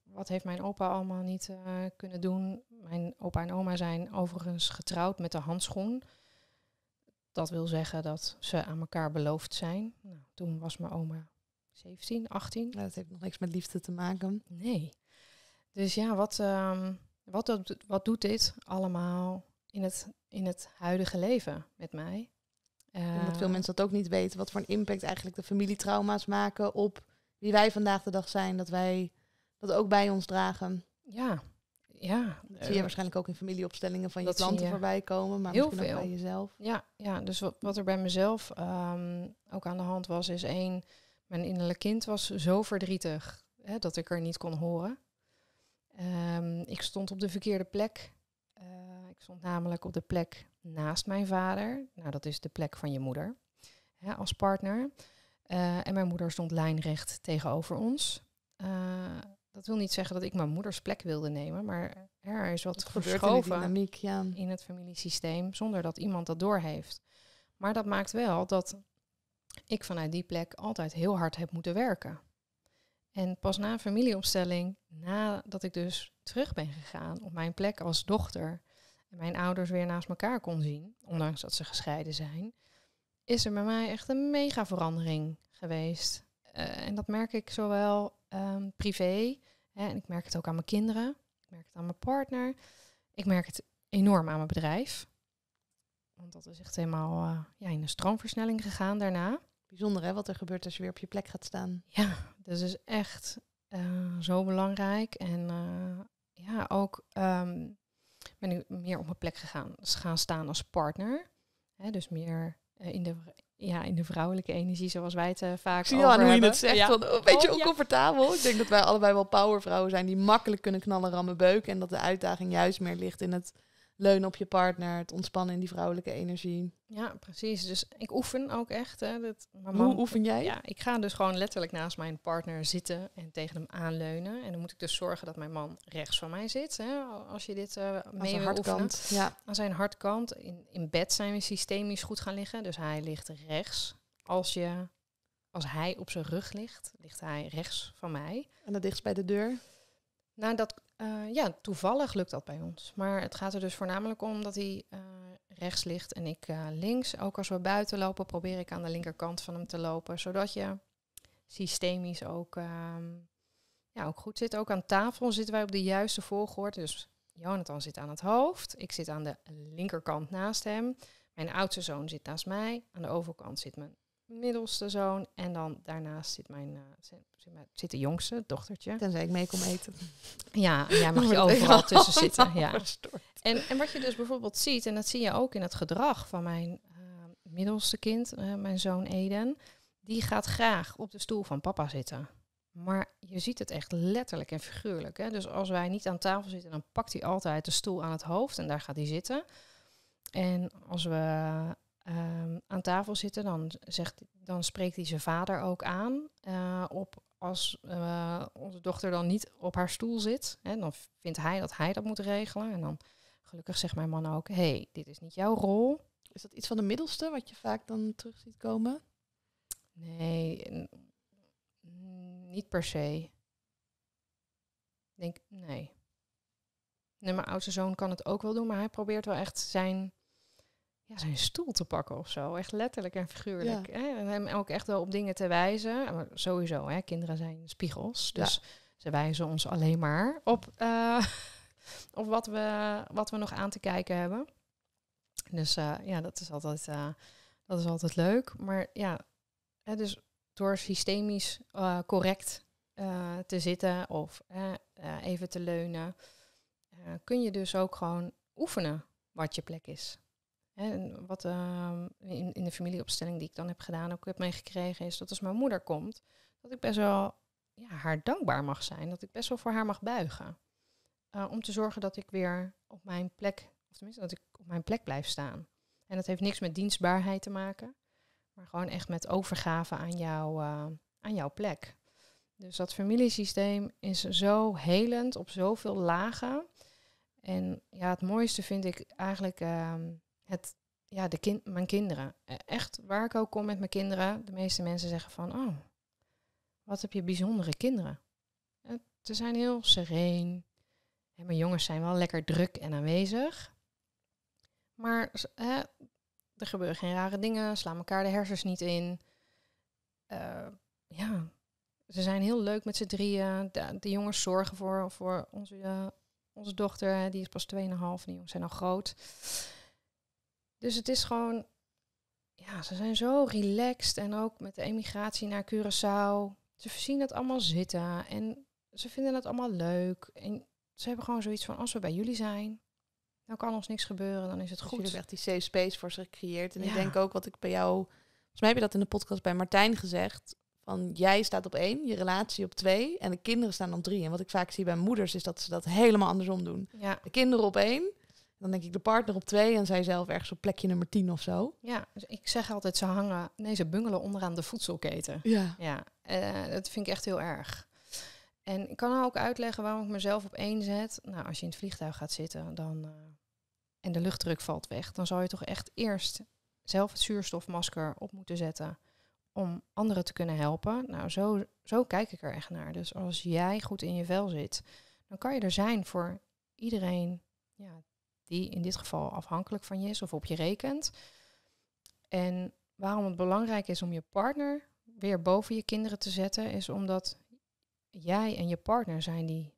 Speaker 2: wat heeft mijn opa allemaal niet eh, kunnen doen? Mijn opa en oma zijn overigens getrouwd met de handschoen. Dat wil zeggen dat ze aan elkaar beloofd zijn. Nou, toen was mijn oma 17, 18. dat heeft nog niks met liefde te maken. Nee. Dus ja, wat, ehm, wat, dat, wat doet dit allemaal in het, in het huidige leven met mij? Uh, veel mensen dat ook niet weten, wat voor een impact eigenlijk de
Speaker 1: familietrauma's maken op wie wij vandaag de dag zijn, dat wij dat ook bij ons dragen. Ja, ja. Dat zie je eh, waarschijnlijk ook in familieopstellingen van je klanten voorbij komen, maar Heel veel. ook bij jezelf.
Speaker 2: Ja, ja dus wat, wat er bij mezelf ehm, ook aan de hand was, is één, mijn innerlijk kind was zo verdrietig hè, dat ik er niet kon horen. Ehm, ik stond op de verkeerde plek. Eh, ik stond namelijk op de plek naast mijn vader. Nou, dat is de plek van je moeder hè, als partner. Eh, en mijn moeder stond lijnrecht tegenover ons. Eh, dat wil niet zeggen dat ik mijn moeders plek wilde nemen, maar er is wat verschoven in, dynamiek, ja. in het familiesysteem zonder dat iemand dat doorheeft. Maar dat maakt wel dat ik vanuit die plek altijd heel hard heb moeten werken. En pas na een familieopstelling, nadat ik dus terug ben gegaan op mijn plek als dochter en mijn ouders weer naast elkaar kon zien, ondanks dat ze gescheiden zijn, is er bij mij echt een mega verandering geweest. Eh, en dat merk ik zowel um, privé, hè, en ik merk het ook aan mijn kinderen, ik merk het aan mijn partner, ik merk het enorm aan mijn bedrijf. Want dat is echt helemaal eh, ja, in een stroomversnelling gegaan daarna bijzonder hè, wat er gebeurt als je weer op je plek gaat staan. Ja, dat is echt eh, zo belangrijk. En eh, ja, ook ehm, ben ik meer op mijn plek gegaan, gaan staan als partner. Hè, dus meer eh, in, de, ja, in de vrouwelijke energie, zoals wij het vaak Zie over aan hoe oh, je het zegt, een beetje oncomfortabel. Oh, ik denk dat wij allebei wel
Speaker 1: powervrouwen zijn die makkelijk kunnen knallen, rammen, beuken. En dat de uitdaging juist meer ligt in het leunen op je partner, het ontspannen in die vrouwelijke energie.
Speaker 2: Ja, precies. Dus ik oefen ook echt. Hè. Dat, Hoe oefen jij? Ja, ik ga dus gewoon letterlijk naast mijn partner zitten en tegen hem aanleunen. En dan moet ik dus zorgen dat mijn man rechts van mij zit. Hè, als je dit eh, mee wil oefenen. Ja. Aan zijn hardkant. In, in bed zijn we systemisch goed gaan liggen. Dus hij ligt rechts. Als je... Als hij op zijn rug ligt, ligt hij rechts van mij. En dat dichtst bij de deur? Nou, dat, eh, ja, toevallig lukt dat bij ons. Maar het gaat er dus voornamelijk om dat hij eh, rechts ligt en ik eh, links. Ook als we buiten lopen, probeer ik aan de linkerkant van hem te lopen. Zodat je systemisch ook, ehm, ja, ook goed zit. Ook aan tafel zitten wij op de juiste volgorde. Dus Jonathan zit aan het hoofd. Ik zit aan de linkerkant naast hem. Mijn oudste zoon zit naast mij. Aan de overkant zit mijn middelste zoon. En dan daarnaast eh, zit mijn, zit, de jongste, dochtertje. Tenzij ik mee kom eten. Ja, jij mag je overal tussen zitten. Ja. En, en wat je dus bijvoorbeeld ziet, en dat zie je ook in het gedrag van mijn eh, middelste kind, eh, mijn zoon Eden. Die gaat graag op de stoel van papa zitten. Maar je ziet het echt letterlijk en figuurlijk. Hè? Dus als wij niet aan tafel zitten, dan pakt hij altijd de stoel aan het hoofd en daar gaat hij zitten. En als we Ehm, aan tafel zitten, dan, zegt, dan spreekt hij zijn vader ook aan eh, op als eh, onze dochter dan niet op haar stoel zit. Hè, dan vindt hij dat hij dat moet regelen. En dan gelukkig zegt mijn man ook, hey, dit is niet jouw rol. Is dat iets van de middelste wat je vaak dan terug ziet komen? Nee, niet per se. Denk, nee. nee. Mijn oudste zoon kan het ook wel doen, maar hij probeert wel echt zijn ja, zijn stoel te pakken of zo. Echt letterlijk en figuurlijk. Hè? En hem ook echt wel op dingen te wijzen. sowieso, hè? kinderen zijn spiegels. Dus ze wijzen ons alleen maar op, eh, op wat, we, wat we nog aan te kijken hebben. Dus eh, ja, dat is, altijd, eh, dat is altijd leuk. Maar ja, hè, dus door systemisch correct te zitten of even te leunen, kun je dus ook gewoon oefenen wat je plek is. En wat ehm, in, in, de familieopstelling die ik dan heb gedaan ook heb meegekregen, is dat als mijn moeder komt, dat ik best wel ja, haar dankbaar mag zijn. Dat ik best wel voor haar mag buigen. Eh, om te zorgen dat ik weer op mijn plek, of tenminste dat ik op mijn plek blijf staan. En dat heeft niks met dienstbaarheid te maken, maar gewoon echt met overgave aan, jou, eh, aan jouw plek. Dus dat familiesysteem is zo helend op zoveel lagen. En ja, het mooiste vind ik eigenlijk ehm, het, ja, de kind, mijn kinderen. E-, echt, waar ik ook kom met mijn kinderen, de meeste mensen zeggen van, oh, wat heb je bijzondere kinderen. ze zijn heel sereen. En mijn jongens zijn wel lekker druk en aanwezig. Maar hè, er gebeuren geen rare dingen, slaan elkaar de hersens niet in. Eh, ja, ze zijn heel leuk met z'n drieën. De, de, jongens zorgen voor, voor onze, eh, onze dochter, die is pas 2,5 en die jongens zijn al groot. Dus het is gewoon, ja, ze zijn zo relaxed. En ook met de emigratie naar Curaçao. Ze zien dat allemaal zitten en ze vinden het allemaal leuk. En ze hebben gewoon zoiets van, als we bij jullie zijn, dan kan ons niks gebeuren, dan is het dus goed. Er werd echt die safe space voor ze gecreëerd. En ik denk ook wat ik bij jou, volgens mij heb je dat in de podcast bij Martijn gezegd.
Speaker 1: Van jij staat op één, je relatie op twee en de kinderen staan op drie. En wat ik vaak zie bij moeders is dat ze dat helemaal andersom doen. Ja. De kinderen op één dan denk ik de partner op twee en zij zelf ergens op plekje nummer tien of zo.
Speaker 2: Ja, dus ik zeg altijd ze hangen, nee ze bungelen onderaan de voedselketen. Ja. ja eh, dat vind ik echt heel erg. En ik kan ook uitleggen waarom ik mezelf op één zet. Nou, als je in het vliegtuig gaat zitten dan, eh, en de luchtdruk valt weg, dan zou je toch echt eerst zelf het zuurstofmasker op moeten zetten om anderen te kunnen helpen. Nou, zo, zo kijk ik er echt naar. Dus als jij goed in je vel zit, dan kan je er zijn voor iedereen ja, die in dit geval afhankelijk van je is of op je rekent. En waarom het belangrijk is om je partner weer boven je kinderen te zetten, is omdat jij en je partner zijn die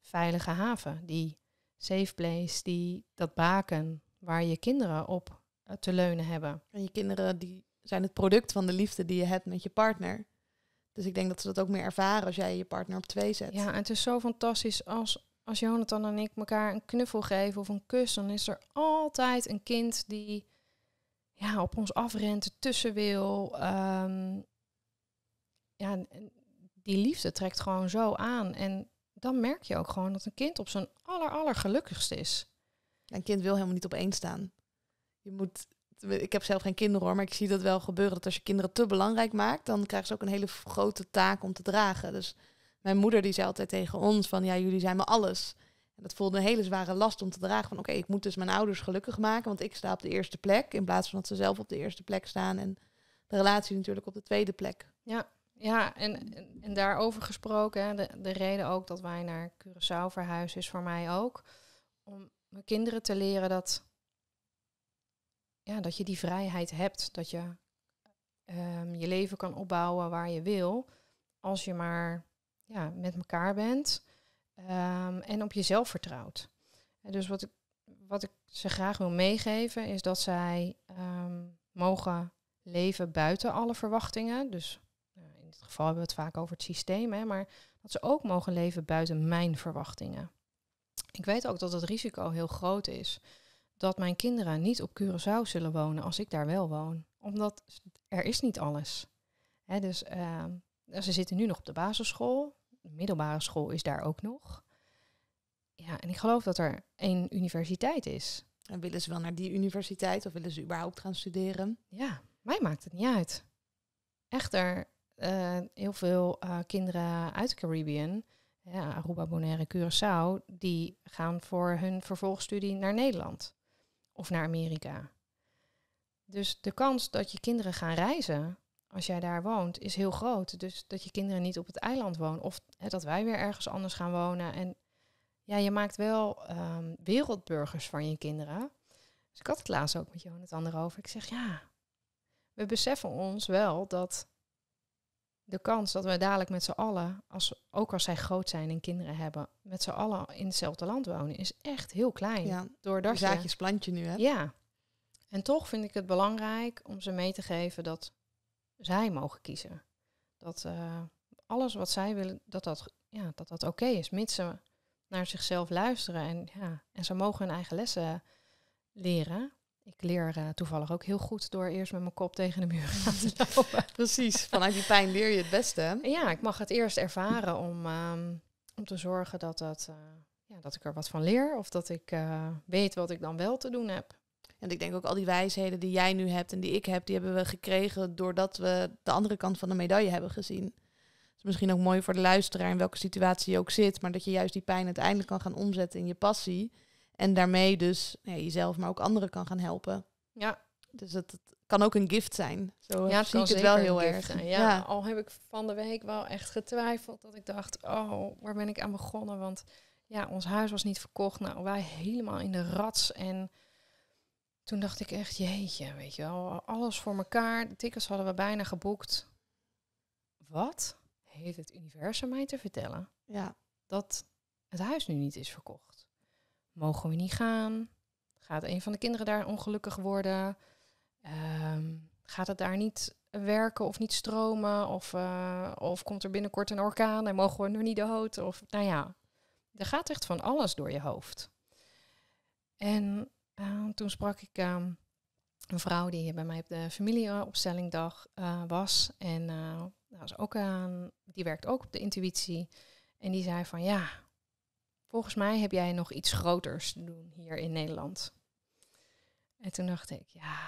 Speaker 2: veilige haven, die safe place, die dat baken waar je kinderen op eh, te leunen hebben. En je kinderen die zijn het product van de liefde die je hebt met je partner. Dus ik denk dat ze dat ook meer ervaren als jij je partner op twee zet. Ja, en het is zo fantastisch als als Jonathan en ik elkaar een knuffel geven of een kus, dan is er altijd een kind die ja, op ons afrent, tussen wil. Ehm, ja, die liefde trekt gewoon zo aan. En dan merk je ook gewoon dat een kind op zijn aller, allergelukkigste is. Een kind wil helemaal niet op één staan.
Speaker 1: Je moet, ik heb zelf geen kinderen hoor, maar ik zie dat wel gebeuren. Dat als je kinderen te belangrijk maakt, dan krijgen ze ook een hele grote taak om te dragen. Dus mijn moeder die zei altijd tegen ons van ja, jullie zijn me alles. En dat voelde een hele zware last om te dragen van oké, ik moet dus mijn ouders gelukkig maken, want ik sta op de eerste plek in plaats van dat ze zelf op de eerste plek staan en de relatie natuurlijk op de tweede plek.
Speaker 2: Ja. Ja, en, en, daarover gesproken, de, de reden ook dat wij naar Curaçao verhuizen is voor mij ook om mijn kinderen te leren dat, ja, dat je die vrijheid hebt. Dat je ehm, je leven kan opbouwen waar je wil. Als je maar ja, met elkaar bent ehm, en op jezelf vertrouwt. dus wat ik, wat ik ze graag wil meegeven is dat zij ehm, mogen leven buiten alle verwachtingen. Dus nou, in dit geval hebben we het vaak over het systeem, hè, maar dat ze ook mogen leven buiten mijn verwachtingen. Ik weet ook dat het risico heel groot is dat mijn kinderen niet op Curaçao zullen wonen als ik daar wel woon. Omdat er is niet alles. Hè, dus ehm, ze zitten nu nog op de basisschool middelbare school is daar ook nog. Ja, en ik geloof dat er één universiteit is. En willen ze wel naar die universiteit of willen ze überhaupt gaan studeren? Ja, mij maakt het niet uit. Echter, eh, heel veel eh, kinderen uit de Caribbean, ja, Aruba, Bonaire, Curaçao, die gaan voor hun vervolgstudie naar Nederland of naar Amerika. Dus de kans dat je kinderen gaan reizen als jij daar woont, is heel groot. Dus dat je kinderen niet op het eiland wonen of hè, dat wij weer ergens anders gaan wonen. En ja, je maakt wel ehm, wereldburgers van je kinderen. Dus ik had het laatst ook met Jonathan erover. Ik zeg ja, we beseffen ons wel dat de kans dat we dadelijk met z'n allen, als, ook als zij groot zijn en kinderen hebben, met z'n allen in hetzelfde land wonen, is echt heel klein. Ja, doordat je zaadjes plantje nu Ja. En toch vind ik het belangrijk om ze mee te geven dat zij mogen kiezen. Dat eh, alles wat zij willen, dat dat, ja, dat, dat oké is, mits ze naar zichzelf luisteren. En, ja, en ze mogen hun eigen lessen leren. Ik leer eh, toevallig ook heel goed door eerst met mijn kop tegen de muur te lopen. Precies, vanuit die pijn leer je het beste. Ja, ik mag het eerst ervaren om, ehm, om te zorgen dat, dat, eh, ja, dat ik er wat van leer. Of dat ik weet wat ik dan wel te doen heb. En ik denk
Speaker 1: ook al die wijsheden die jij nu hebt en die ik heb, die hebben we gekregen doordat we de andere kant van de medaille hebben gezien. is misschien ook mooi voor de luisteraar in welke situatie je ook zit, maar dat je juist die pijn uiteindelijk kan gaan omzetten in je passie. En daarmee dus ja, jezelf, maar ook anderen kan gaan helpen. Ja. Dus het kan ook een gift zijn.
Speaker 2: Zo ja, het zie ik het wel heel erg. ja. ja. al heb ik van de week wel echt getwijfeld dat ik dacht, oh, waar ben ik aan begonnen? Want ja, ons huis was niet verkocht. Nou, wij helemaal in de rats en toen dacht ik echt, jeetje, weet je wel, alles voor elkaar. De tickets hadden we bijna geboekt. Wat heeft het universum mij te vertellen? Ja. Dat het huis nu niet is verkocht. Mogen we niet gaan? Gaat een van de kinderen daar ongelukkig worden? Ehm, gaat het daar niet werken of niet stromen? Of, eh, of komt er binnenkort een orkaan en mogen we nu niet dood? Of nou ja, er gaat echt van alles door je hoofd. En eh, toen sprak ik uh, een vrouw die hier bij mij op de familieopstellingdag eh, was. En eh, was ook aan, die werkt ook op de intuïtie. En die zei van ja, volgens mij heb jij nog iets groters te doen hier in Nederland. En toen dacht ik, ja,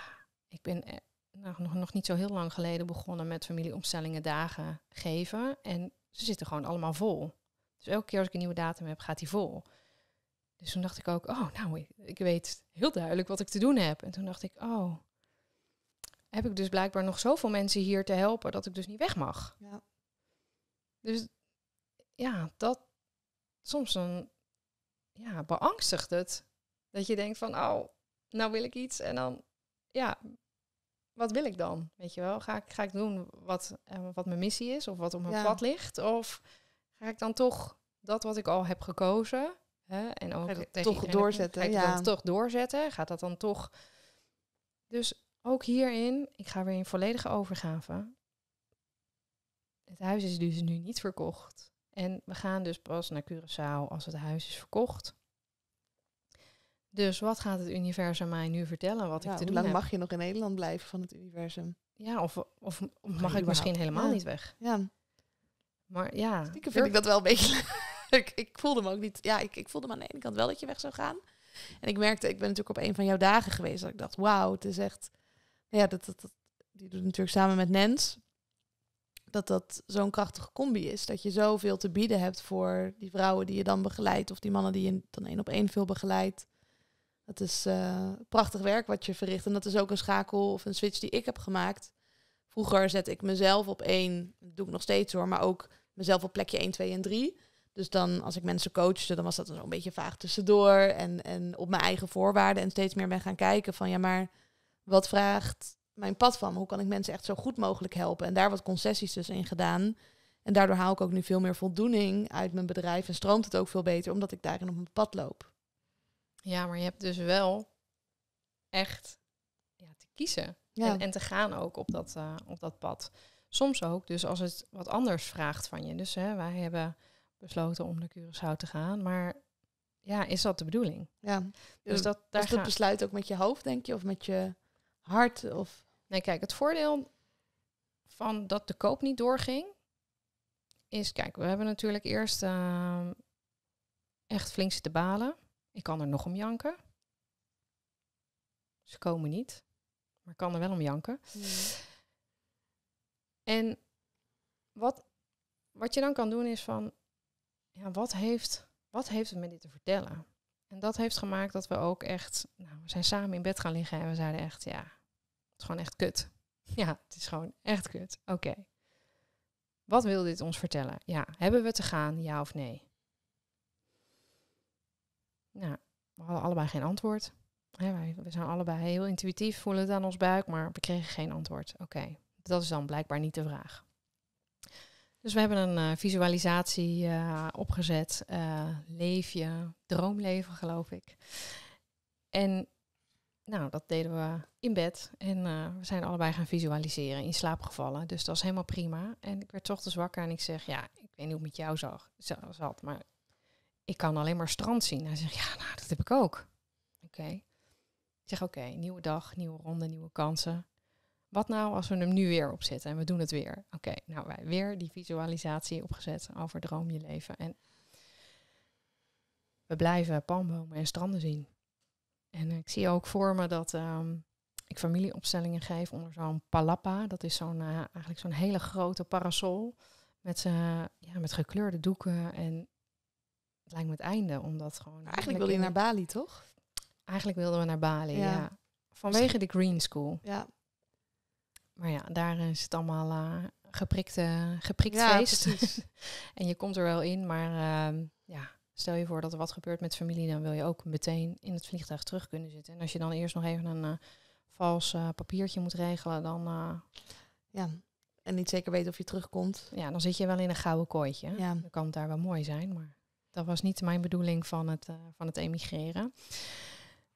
Speaker 2: ik ben nog, nog niet zo heel lang geleden begonnen met familieopstellingen dagen geven. En ze zitten gewoon allemaal vol. Dus elke keer als ik een nieuwe datum heb, gaat die vol. Dus toen dacht ik ook, oh, nou, ik weet heel duidelijk wat ik te doen heb. En toen dacht ik, oh, heb ik dus blijkbaar nog zoveel mensen hier te helpen dat ik dus niet weg mag. Ja. Dus ja, dat soms dan ja, beangstigt het. Dat je denkt van, oh, nou wil ik iets en dan, ja, wat wil ik dan? Weet je wel, ga ik, ga ik doen wat, eh, wat mijn missie is of wat op mijn ja. pad ligt? Of ga ik dan toch dat wat ik al heb gekozen? En ook dat toch doorzetten. Gaat ja. dat toch doorzetten? Gaat dat dan toch. Dus ook hierin, ik ga weer in volledige overgave. Het huis is dus nu niet verkocht. En we gaan dus pas naar Curaçao als het huis is verkocht. Dus wat gaat het universum mij nu vertellen wat ik te doen lang heb? mag je nog in Nederland blijven van het universum? Ja, of, of, mag ik misschien helemaal niet weg? Ja. Maar ja.
Speaker 1: Stiekem vind ik dat wel een beetje ik, voelde me ook niet. Ja, ik, ik voelde me aan de ene kant wel dat je weg zou gaan. En ik merkte, ik ben natuurlijk op een van jouw dagen geweest. Dat ik dacht, wauw, het is echt. Nou ja, dat, dat, die doet natuurlijk samen met Nens. Dat dat zo'n krachtige combi is. Dat je zoveel te bieden hebt voor die vrouwen die je dan begeleidt. Of die mannen die je dan één op één veel begeleidt. Dat is eh, prachtig werk wat je verricht. En dat is ook een schakel of een switch die ik heb gemaakt. Vroeger zet ik mezelf op één. Dat doe ik nog steeds hoor. Maar ook mezelf op plekje 1, 2 en 3. Dus dan als ik mensen coachte, dan was dat een beetje vaag tussendoor. En, en op mijn eigen voorwaarden en steeds meer ben gaan kijken van ja, maar wat vraagt mijn pad van? Hoe kan ik mensen echt zo goed mogelijk helpen? En daar wat concessies dus in gedaan. En daardoor haal ik ook nu veel meer voldoening uit mijn bedrijf en stroomt het ook veel beter, omdat
Speaker 2: ik daarin op mijn pad loop. Ja, maar je hebt dus wel echt ja, te kiezen En, en, te gaan ook op dat, eh, op dat pad. Soms ook, dus als het wat anders vraagt van je. Dus hè, wij hebben besloten om naar Curaçao te gaan. Maar ja, is dat de bedoeling? Ja. Dus dat, daar is dat besluit ook met je hoofd, denk je, of met je hart? Of... Nee, kijk, het voordeel van dat de koop niet doorging, is, kijk, we hebben natuurlijk eerst ehm, echt flink zitten balen. Ik kan er nog om janken. Ze komen niet, maar ik kan er wel om janken. Hmm. En wat, wat je dan kan doen is van, ja, wat, heeft, wat heeft het me dit te vertellen? En dat heeft gemaakt dat we ook echt, nou, we zijn samen in bed gaan liggen en we zeiden echt, ja, het is gewoon echt kut. Ja, het is gewoon echt kut. Oké. Wat wil dit ons vertellen? Ja, hebben we te gaan, ja of nee? Nou, we hadden allebei geen antwoord. wij, we zijn allebei heel intuïtief, voelen het aan ons buik, maar we kregen geen antwoord. Oké, dat is dan blijkbaar niet de vraag. Dus we hebben een eh, visualisatie eh, opgezet. Eh, leef je droomleven, geloof ik. En nou, dat deden we in bed. En we zijn allebei gaan visualiseren, in slaap gevallen. Dus dat was helemaal prima. En ik werd ochtends wakker en ik zeg, ja, ik weet niet hoe het met jou zag, zat, maar ik kan alleen maar strand zien. Hij zegt, ja, nou, dat heb ik ook. Oké. Ik zeg, oké, nieuwe dag, nieuwe ronde, nieuwe kansen. Wat nou als we hem nu weer opzetten en we doen het weer? Oké, nou wij weer die visualisatie opgezet over droom je leven. En we blijven palmbomen en stranden zien. En ik zie ook voor me dat ehm, ik familieopstellingen geef onder zo'n palappa. Dat is zo'n eh, eigenlijk zo'n hele grote parasol met, uh, ja, met gekleurde doeken. En het lijkt me het einde, omdat gewoon... Eigenlijk, eigenlijk wilde je naar Bali, toch? Eigenlijk wilden we naar Bali, ja. Vanwege de Green School. Ja, maar ja, daar is het allemaal uh, geprikte, geprikt feest. en je komt er wel in, maar ehm, ja, stel je voor dat er wat gebeurt met familie, dan wil je ook meteen in het vliegtuig terug kunnen zitten. En als je dan eerst nog even een eh, vals eh, papiertje moet regelen, dan. ja. En niet zeker weten of je terugkomt. Ja, dan zit je wel in een gouden kooitje. Ja. Dan kan het daar wel mooi zijn, maar dat was niet mijn bedoeling van het, van het emigreren.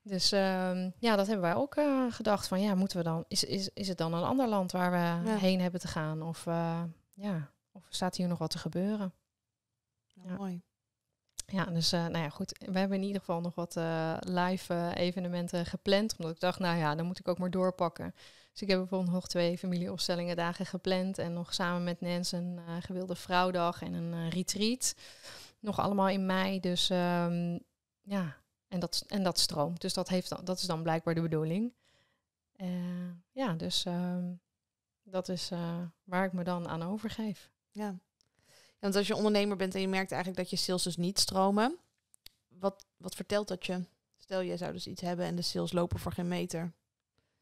Speaker 2: Dus ehm, ja, dat hebben wij ook eh, gedacht. Van ja, moeten we dan, is, is, is het dan een ander land waar we heen hebben te gaan? Of, eh, ja, of staat hier nog wat te gebeuren? Mooi. Ja, dus eh, nou ja, goed. We hebben in ieder geval nog wat live evenementen gepland. Omdat ik dacht, nou ja, dan moet ik ook maar doorpakken. Dus ik heb bijvoorbeeld nog twee familieopstellingen dagen gepland. En nog samen met Nens een gewilde vrouwdag en een retreat. Nog allemaal in mei. Dus ehm, ja, en dat, en dat stroomt. Dus dat, heeft, dan, dat is dan blijkbaar de bedoeling. Eh, ja, dus ehm, dat is eh, waar ik me dan aan overgeef. Ja. want als je ondernemer bent en je merkt eigenlijk dat je sales dus niet stromen,
Speaker 1: wat, wat vertelt dat je? Stel, je zou dus iets hebben en de sales lopen voor geen meter.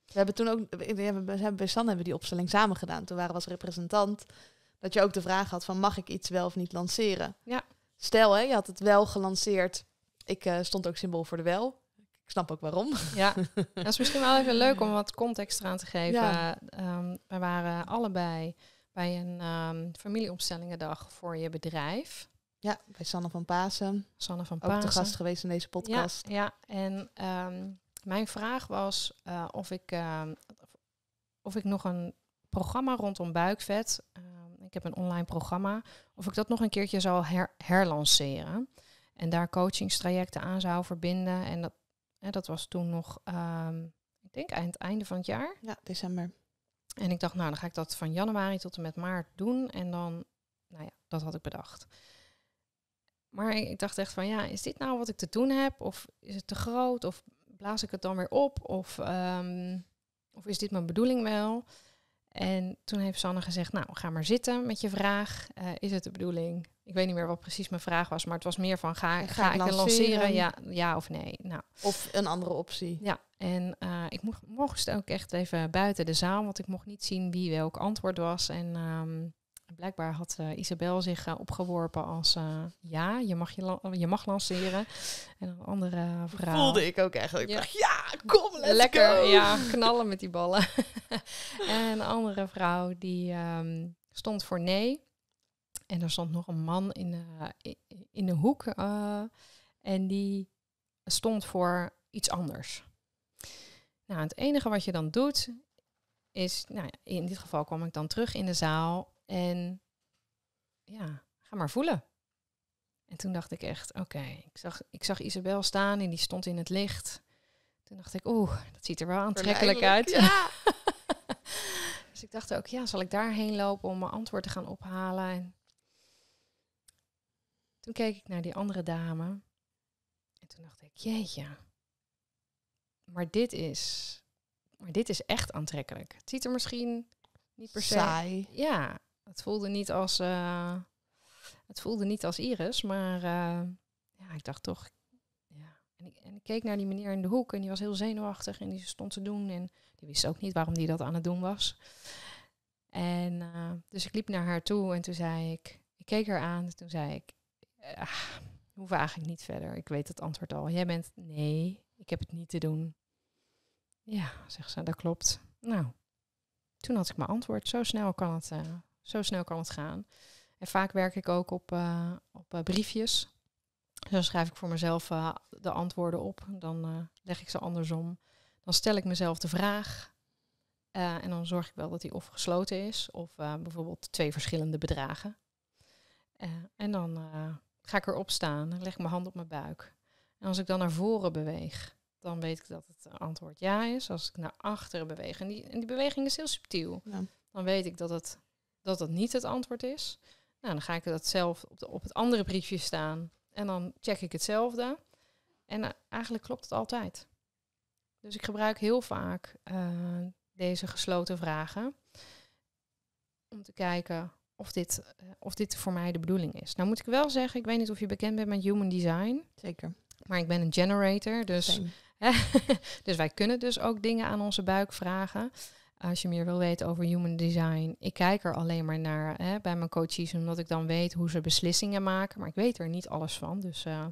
Speaker 1: We hebben toen ook, we hebben, bij San hebben we die opstelling samen gedaan. Toen waren we als representant dat je ook de vraag had van mag ik iets wel of niet lanceren? Ja. Stel, hè, je had het wel gelanceerd ik eh, stond ook symbool voor de wel. Ik snap ook waarom.
Speaker 2: Ja, dat is misschien wel even leuk om wat context eraan te geven. Ehm, we waren allebei bij een um, familieopstellingendag voor je bedrijf. Ja, bij Sanne van Pasen. Sanne van
Speaker 1: Pasen. Ook te gast geweest in deze podcast.
Speaker 2: Ja, ja. en ehm, mijn vraag was eh, of, ik, of ik nog een programma rondom buikvet... ik heb een online programma. Of ik dat nog een keertje zou herlanceren. En daar coachingstrajecten aan zou verbinden. En dat, hè, dat was toen nog, um, ik denk aan het einde van het jaar. Ja, december. En ik dacht, nou, dan ga ik dat van januari tot en met maart doen. En dan, nou ja, dat had ik bedacht. Maar ik dacht echt van, ja, is dit nou wat ik te doen heb? Of is het te groot? Of blaas ik het dan weer op? Of, ehm, of is dit mijn bedoeling wel? En toen heeft Sanne gezegd, nou ga maar zitten met je vraag. Eh, is het de bedoeling? Ik weet niet meer wat precies mijn vraag was, maar het was meer van ga, ga, ik lanceren? lanceren? Ja, ja of nee? Nou. Of een andere optie. Ja, en eh, ik mocht, mocht ook echt even buiten de zaal, want ik mocht niet zien wie welk antwoord was. En ehm, Blijkbaar had eh, Isabel zich eh, opgeworpen als eh, ja, je mag, je, je mag lanceren. En een andere vrouw. Voelde ik ook eigenlijk. Ja, kom, let's Lekker, go. ja, knallen met die ballen. en een andere vrouw die ehm, stond voor nee. En er stond nog een man in, de, in de hoek. en die stond voor iets anders. Nou, het enige wat je dan doet is, nou, in dit geval kwam ik dan terug in de zaal en ja, ga maar voelen. En toen dacht ik echt, oké, ik, zag, ik zag Isabel staan en die stond in het licht. Toen dacht ik, oeh, dat ziet er wel aantrekkelijk uit. dus ik dacht ook, ja, zal ik daarheen lopen om mijn antwoord te gaan ophalen? toen keek ik naar die andere dame. En toen dacht ik, jeetje, maar dit is, maar dit is echt aantrekkelijk. Het ziet er misschien niet per se... Saai. Ja, het voelde niet als, eh, het voelde niet als Iris, maar eh, ja, ik dacht toch. Ja. En, ik, en ik keek naar die meneer in de hoek en die was heel zenuwachtig en die stond te doen. En die wist ook niet waarom die dat aan het doen was. En eh, dus ik liep naar haar toe en toen zei ik, ik keek haar aan en toen zei ik, ah, hoe vraag ik niet verder? Ik weet het antwoord al. Jij bent, nee, ik heb het niet te doen. Ja, zegt ze, dat klopt. Nou, toen had ik mijn antwoord. Zo snel kan het zo snel kan het gaan. En vaak werk ik ook op, eh, op eh, briefjes. Zo dus schrijf ik voor mezelf eh, de antwoorden op. Dan leg ik ze andersom. Dan stel ik mezelf de vraag. en dan zorg ik wel dat die of gesloten is, of bijvoorbeeld twee verschillende bedragen. en dan ga ik erop staan, leg ik mijn hand op mijn buik. En als ik dan naar voren beweeg, dan weet ik dat het antwoord ja is. Als ik naar achteren beweeg, en die, en die beweging is heel subtiel, dan weet ik dat het dat dat niet het antwoord is. Nou, dan ga ik dat zelf op, de, op het andere briefje staan en dan check ik hetzelfde. En eh, eigenlijk klopt het altijd. Dus ik gebruik heel vaak eh, deze gesloten vragen om te kijken of dit, eh, of dit voor mij de bedoeling is. Nou moet ik wel zeggen, ik weet niet of je bekend bent met human design. Zeker. Maar ik ben een generator, dus, hè, dus wij kunnen dus ook dingen aan onze buik vragen als je meer wil weten over human design, ik kijk er alleen maar naar hè, bij mijn coaches, omdat ik dan weet hoe ze beslissingen maken. Maar ik weet er niet alles van. Dus eh,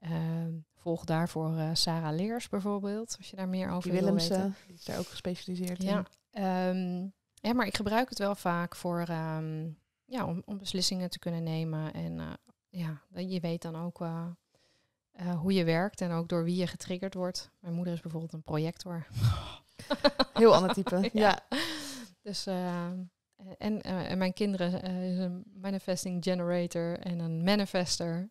Speaker 2: ehm, volg daarvoor eh, Sarah Leers bijvoorbeeld, als je daar meer over wil weten. Eh, die is daar ook gespecialiseerd ja. in. Ehm, maar ik gebruik het wel vaak voor, ehm, ja, om, om, beslissingen te kunnen nemen. En ja, je weet dan ook hoe je werkt en ook door wie je getriggerd wordt. Mijn moeder is bijvoorbeeld een projector. Heel ander type, ja. Dus, eh, en, eh, en, mijn kinderen eh, is een manifesting generator en een manifester.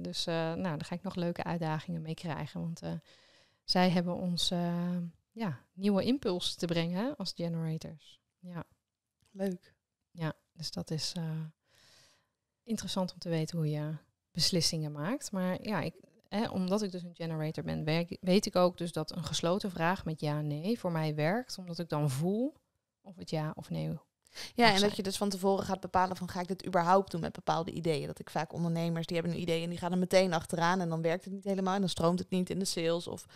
Speaker 2: dus nou, daar ga ik nog leuke uitdagingen mee krijgen. Want zij hebben ons ja, nieuwe impuls te brengen als generators. Ja. Leuk. Ja, dus dat is interessant om te weten hoe je beslissingen maakt. Maar ja, ik, omdat ik dus een generator ben, werk, weet ik ook dus dat een gesloten vraag met ja-nee voor mij werkt, omdat ik dan voel of het ja of nee ja, en dat je
Speaker 1: dus van tevoren gaat bepalen van ga ik dit überhaupt doen met bepaalde ideeën. Dat ik vaak ondernemers die hebben een idee en die gaan er meteen achteraan en dan werkt het niet helemaal en dan stroomt het niet in de sales of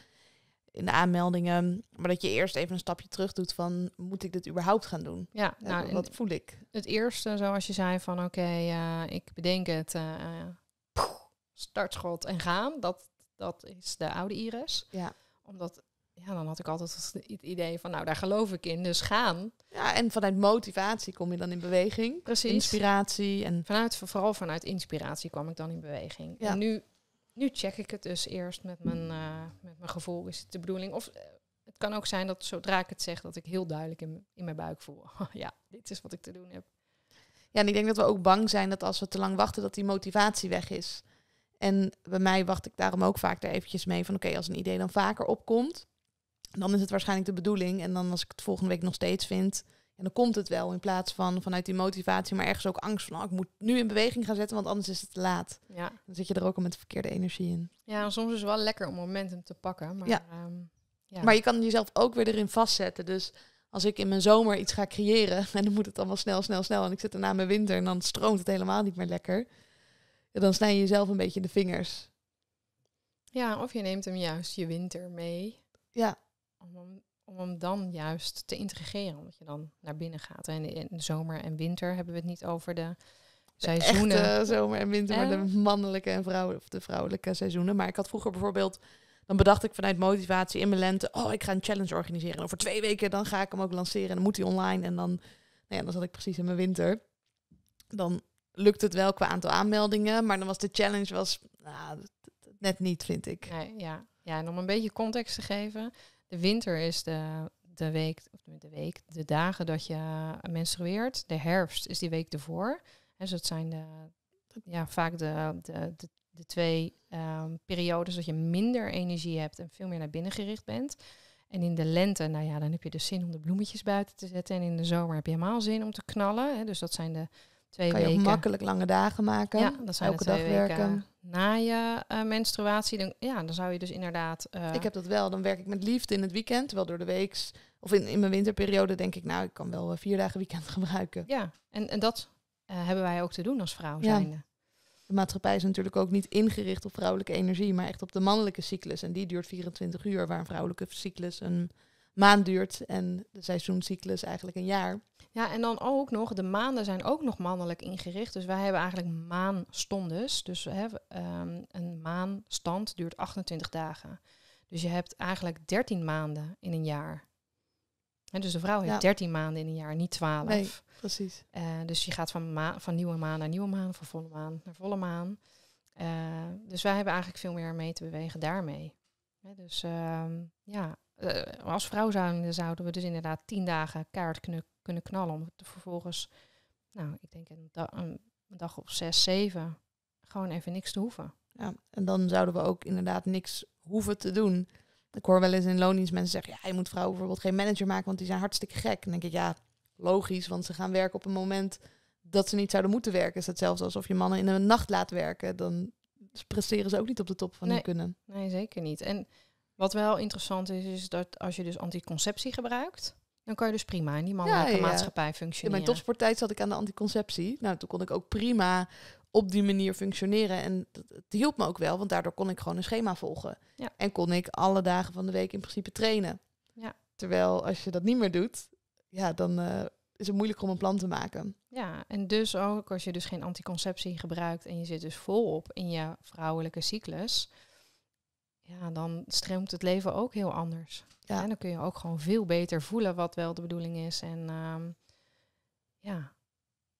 Speaker 1: in de aanmeldingen. Maar dat je eerst
Speaker 2: even een stapje terug doet van moet ik dit überhaupt gaan doen? Ja, eh, nou, wat voel ik? Het eerste, zoals je zei van oké, eh, ik bedenk het, eh, startschot en gaan. Dat, dat is de oude Iris. Ja. Omdat ja, dan had ik altijd het idee van, nou, daar geloof ik in, dus gaan. Ja, en vanuit motivatie kom je dan in beweging. Precies. Inspiratie. En... Vanuit, vooral vanuit inspiratie kwam ik dan in beweging. Ja. En nu, nu check ik het dus eerst met mijn, eh, met mijn gevoel. Is het de bedoeling? Of eh, het kan ook zijn dat zodra ik het zeg, dat ik heel duidelijk in, in mijn buik voel. ja, dit is wat ik te doen heb.
Speaker 1: Ja, en ik denk dat we ook bang zijn dat als we te lang wachten, dat die motivatie weg is. En bij mij wacht ik daarom ook vaak er eventjes mee van oké, als een idee dan vaker opkomt, dan is het waarschijnlijk de bedoeling. En dan als ik het volgende week nog steeds vind, en dan komt het wel in plaats van vanuit die motivatie, maar ergens ook angst van, oh, ik moet nu in beweging gaan zetten, want anders is het te laat. Ja. Dan zit je er ook al met de verkeerde energie
Speaker 2: in. Ja, soms is het wel lekker om momentum te pakken. Maar, ja. Ehm, ja. maar je kan jezelf ook weer erin
Speaker 1: vastzetten. Dus als ik in mijn zomer iets ga creëren, en dan moet het allemaal snel, snel, snel, en ik zit daarna mijn winter en dan stroomt het helemaal niet meer lekker dan snij je jezelf een beetje de vingers.
Speaker 2: Ja, of je neemt hem juist je winter mee. Ja. Om hem, om hem dan juist te integreren, omdat je dan naar binnen gaat. En in de zomer en winter hebben we het niet over de seizoenen. Echte zomer en winter, maar de mannelijke en vrouwelijke, de vrouwelijke
Speaker 1: seizoenen. Maar ik had vroeger bijvoorbeeld, dan bedacht ik vanuit motivatie in mijn lente, oh, ik ga een challenge organiseren. over twee weken dan ga ik hem ook lanceren en dan moet hij online. En dan, nou ja, dan zat ik precies in mijn winter. Dan lukt het wel qua aantal aanmeldingen. Maar dan was de challenge was, nou, net niet, vind ik.
Speaker 2: Nee, ja. ja, en om een beetje context te geven. De winter is de, de week, of de week, de dagen dat je menstrueert. De herfst is die week ervoor. Dus dat zijn de, ja, vaak de, de, de, twee ehm, periodes dat je minder energie hebt en veel meer naar binnen gericht bent. En in de lente, nou ja, dan heb je dus zin om de bloemetjes buiten te zetten. En in de zomer heb je helemaal zin om te knallen. Hè. Dus dat zijn de, kan je ook
Speaker 1: makkelijk lange dagen maken. Ja, dan zijn elke dag werken.
Speaker 2: Na je eh, menstruatie, dan, ja, dan zou je dus inderdaad. Eh, ik heb dat wel. Dan werk ik met liefde in het weekend, terwijl door de week
Speaker 1: of in, in mijn winterperiode denk ik, nou, ik kan wel eh, vier dagen weekend gebruiken. Ja, en, en dat hebben wij ook te doen als vrouw ja. De maatschappij is natuurlijk ook niet ingericht op vrouwelijke energie, maar echt op de mannelijke cyclus. En die duurt 24 uur, waar een vrouwelijke cyclus een maand
Speaker 2: duurt en de seizoenscyclus eigenlijk een jaar. Ja, en dan ook nog, de maanden zijn ook nog mannelijk ingericht. Dus wij hebben eigenlijk maanstondes. Dus we hebben ehm, een maanstand duurt 28 dagen. Dus je hebt eigenlijk 13 maanden in een jaar. En dus de vrouw heeft 13 maanden in een jaar, niet 12. Nee, precies. Eh, dus je gaat van, van nieuwe maan naar nieuwe maan, van volle maan naar volle maan. Eh, dus wij hebben eigenlijk veel meer mee te bewegen daarmee. dus ehm, ja, eh, als vrouw zouden, we dus inderdaad tien dagen kaart kunnen, kunnen knallen. Om te vervolgens, nou, ik denk een, dag of zes, zeven, gewoon even niks te hoeven.
Speaker 1: Ja, en dan zouden we ook inderdaad niks hoeven te doen. Ik hoor wel eens in loondienst mensen zeggen, ja, je moet vrouwen bijvoorbeeld geen manager maken, want die zijn hartstikke gek. En dan denk ik, ja, logisch, want ze gaan werken op een moment dat ze niet zouden moeten werken. Is hetzelfde alsof je mannen in de nacht laat werken. Dan presteren ze ook niet op de top
Speaker 2: van hun kunnen. Nee, zeker niet. En wat wel interessant is, is dat als je dus anticonceptie gebruikt, dan kan je dus prima in die mannelijke ja, maatschappij functioneren. In mijn
Speaker 1: topsporttijd zat ik aan de anticonceptie. Nou, toen kon ik ook prima op die manier functioneren. En dat, het hielp me ook wel, want daardoor kon ik gewoon een schema volgen. En kon ik alle dagen van de week in principe trainen. Terwijl als je dat niet meer doet, ja, dan eh, is het moeilijk om een plan te maken.
Speaker 2: Ja, en dus ook als je dus geen anticonceptie gebruikt en je zit dus volop in je vrouwelijke cyclus ja, dan stroomt het leven ook heel anders. En dan kun je ook gewoon veel beter voelen wat wel de bedoeling is. En ehm, ja,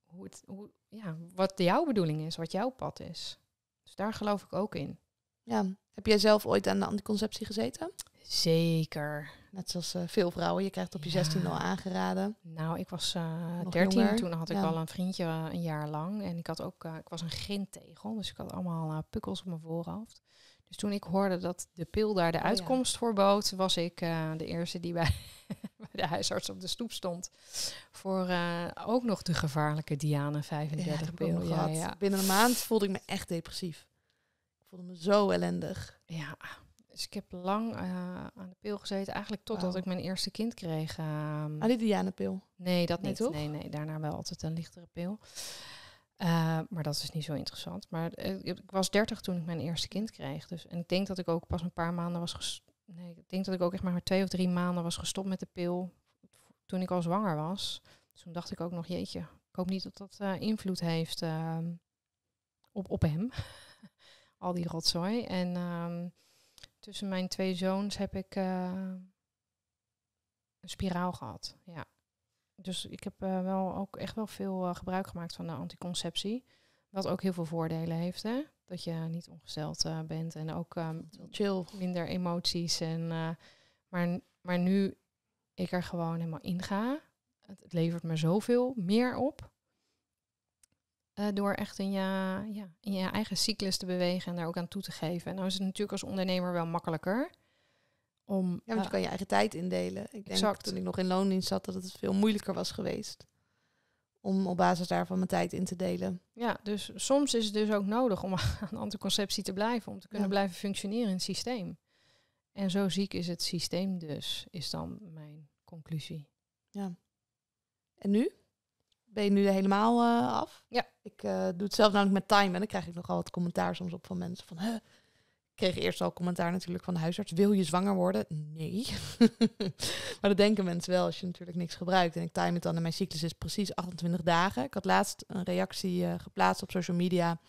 Speaker 2: hoe het, hoe, ja, wat jouw bedoeling is, wat jouw pad is. Dus daar geloof ik ook in. Ja, heb jij zelf ooit aan de anticonceptie gezeten? Zeker. Net zoals eh, veel vrouwen, je krijgt op je ja. 16 al aangeraden. Nou, ik was uh, eh, 13, toen had ik al een vriendje eh, een jaar lang. En ik had ook, ik was een grintegel, dus ik had allemaal pukkels op mijn voorhoofd. Dus toen ik hoorde dat de pil daar de oh uitkomst voor bood, was ik eh, de eerste die bij, bij, de huisarts op de stoep stond. Voor eh, ook nog de gevaarlijke Diane 35 pil. Ja, ja, Binnen een maand voelde ik me echt depressief. Ik voelde me zo ellendig. Ja, dus ik heb lang eh, aan de pil gezeten. Eigenlijk totdat wow. ik mijn eerste kind kreeg. Ehm. ah, die Diane pil? Nee, dat niet. Toch? Nee, nee, daarna wel altijd een lichtere pil. Eh, maar dat is dus niet zo interessant. Maar eh, ik was 30 toen ik mijn eerste kind kreeg. Dus, en ik denk dat ik ook pas een paar maanden was gestopt. Nee, ik denk dat ik ook echt maar twee of drie maanden was gestopt met de pil. Toen ik al zwanger was. Dus toen dacht ik ook nog, jeetje, ik hoop niet dat dat eh, invloed heeft ehm, op, op hem. al die rotzooi. En ehm, tussen mijn twee zoons heb ik een spiraal gehad. Ja dus ik heb eh, wel ook echt wel veel eh, gebruik gemaakt van de anticonceptie. Wat ook heel veel voordelen heeft, hè? Dat je niet ongesteld eh, bent en ook um, chill, minder emoties. En, maar, maar nu ik er gewoon helemaal in ga, het, het levert me zoveel meer op. door echt in je, ja, in je eigen cyclus te bewegen en daar ook aan toe te geven. En nou is het natuurlijk als ondernemer wel makkelijker. Om, want je kan je eigen tijd indelen. Ik denk exact. toen ik
Speaker 1: nog in loondienst zat dat het dus veel moeilijker was geweest om op basis daarvan mijn tijd in te delen.
Speaker 2: Ja, dus soms is het dus ook nodig om aan anticonceptie te blijven, om te kunnen blijven functioneren in het systeem. En zo ziek is het systeem dus, is dan mijn conclusie. Ja. En nu? Ben je nu helemaal eh,
Speaker 1: af? Ja. Ik eh, doe het zelf namelijk met time en dan krijg ik nogal wat commentaar soms op van mensen van... Huh, kreeg eerst al commentaar natuurlijk van de huisarts. Wil je zwanger worden? Nee. maar dat denken mensen wel als je natuurlijk niks gebruikt. En ik time het dan en mijn cyclus is precies 28 dagen. Ik had laatst een reactie eh, geplaatst op social media.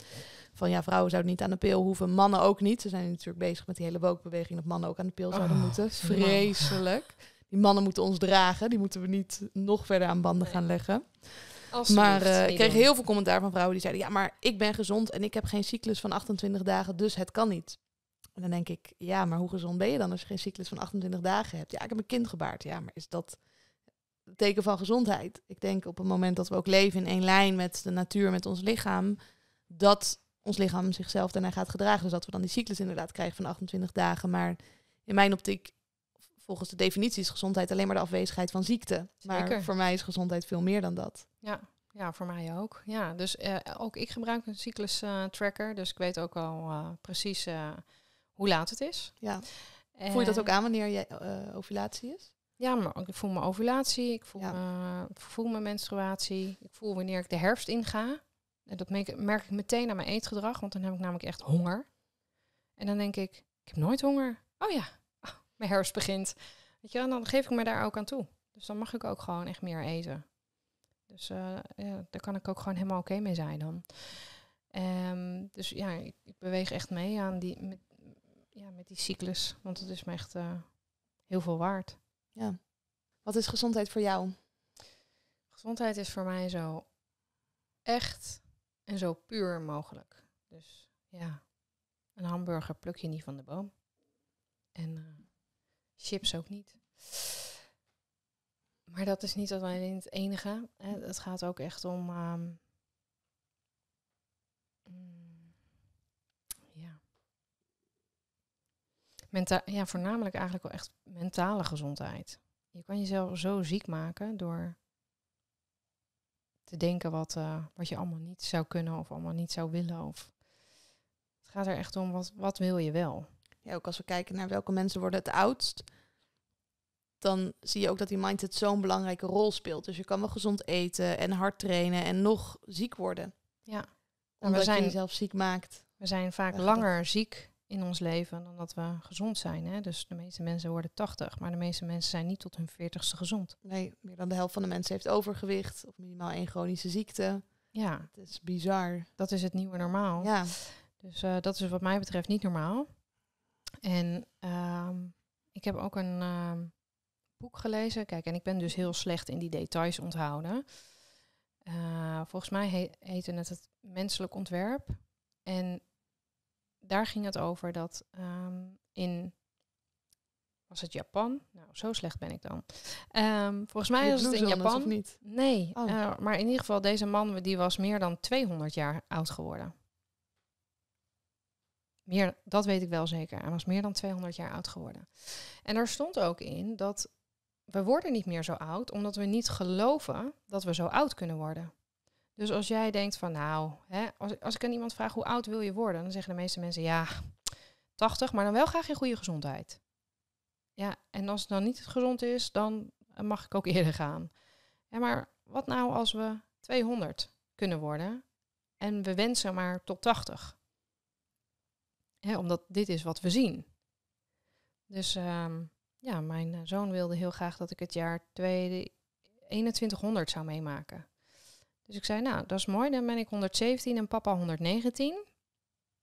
Speaker 1: Van ja, vrouwen zouden niet aan de pil hoeven. Mannen ook niet. Ze zijn natuurlijk bezig met die hele wookbeweging dat mannen ook aan de pil zouden oh, moeten. Vreselijk. Die mannen moeten ons dragen. Die moeten we niet nog verder aan banden gaan leggen. maar uh, ik kreeg heel veel commentaar van vrouwen die zeiden: Ja, maar ik ben gezond en ik heb geen cyclus van 28 dagen, dus het kan niet. En dan denk ik, ja, maar hoe gezond ben je dan als je geen cyclus van 28 dagen hebt? Ja, ik heb een kind gebaard. Ja, maar is dat teken van gezondheid? Ik denk op het moment dat we ook leven in één lijn met de natuur, met ons lichaam, dat ons lichaam zichzelf daarna gaat gedragen. Dus dat we dan die cyclus inderdaad krijgen van 28 dagen. Maar in mijn optiek, volgens de definitie, is gezondheid alleen maar de afwezigheid van ziekte. Maar voor mij is gezondheid veel meer dan dat.
Speaker 2: Ja, ja, voor mij ook. Ja, dus eh, ook ik gebruik een cyclus eh, tracker. Dus ik weet ook al eh, precies hoe laat het is. Ja. voel je dat ook
Speaker 1: aan wanneer je eh, ovulatie is?
Speaker 2: Ja, maar ik voel mijn ovulatie, ik voel, mijn, voel mijn menstruatie, ik voel wanneer ik de herfst inga. En dat merk ik meteen aan mijn eetgedrag, want dan heb ik namelijk echt honger. En dan denk ik, ik heb nooit honger. Oh ja, oh, mijn herfst begint. Weet je, en dan geef ik me daar ook aan toe. Dus dan mag ik ook gewoon echt meer eten. Dus eh, ja, daar kan ik ook gewoon helemaal oké mee zijn dan. Ehm, dus ja, ik, ik, beweeg echt mee aan die, met, ja, met die cyclus. Want het is me echt eh, heel veel waard. Ja. Wat is gezondheid voor jou? Gezondheid is voor mij zo echt en zo puur mogelijk. Dus ja, een hamburger pluk je niet van de boom. En eh, chips ook niet. Maar dat is niet alleen het enige. Het gaat ook echt om ehm, ja, voornamelijk eigenlijk wel echt mentale gezondheid. Je kan jezelf zo ziek maken door te denken wat, eh, wat je allemaal niet zou kunnen of allemaal niet zou willen. Of het gaat er echt om, wat, wat wil je
Speaker 1: wel? Ja, ook als we kijken naar welke mensen worden het oudst, dan zie je ook dat die mindset zo'n belangrijke rol speelt. Dus je kan wel gezond eten en hard trainen en nog ziek worden.
Speaker 2: Ja. Nou, Omdat we zijn, je jezelf ziek maakt. We zijn vaak langer ziek in ons leven dan dat we gezond zijn. Hè? Dus de meeste mensen worden 80, maar de meeste mensen zijn niet tot hun 40ste gezond. Nee, meer dan de helft van de mensen heeft overgewicht of minimaal één chronische ziekte. Ja. Het is bizar. Dat is het nieuwe normaal. Ja. Dus eh, dat is wat mij betreft niet normaal. En ehm, ik heb ook een ehm, boek gelezen. Kijk, en ik ben dus heel slecht in die details onthouden. Eh, volgens mij heette het het menselijk ontwerp. En daar ging het over dat ehm, in. Was het Japan? Nou, zo slecht ben ik dan. Um, volgens mij was het in Japan. Of niet? Nee, oh. eh, maar in ieder geval, deze man die was meer dan 200 jaar oud geworden. Meer, dat weet ik wel zeker. Hij was meer dan 200 jaar oud geworden. En daar stond ook in dat we worden niet meer zo oud omdat we niet geloven dat we zo oud kunnen worden. Dus als jij denkt van nou, hè, als, als ik aan iemand vraag hoe oud wil je worden, dan zeggen de meeste mensen ja, 80, maar dan wel graag in goede gezondheid. Ja, en als het dan niet gezond is, dan eh, mag ik ook eerder gaan. Ja, maar wat nou als we 200 kunnen worden en we wensen maar tot 80? omdat dit is wat we zien. Dus ehm, ja, mijn eh, zoon wilde heel graag dat ik het jaar 2100 zou meemaken. Dus ik zei, nou, dat is mooi. Dan ben ik 117 en papa 119.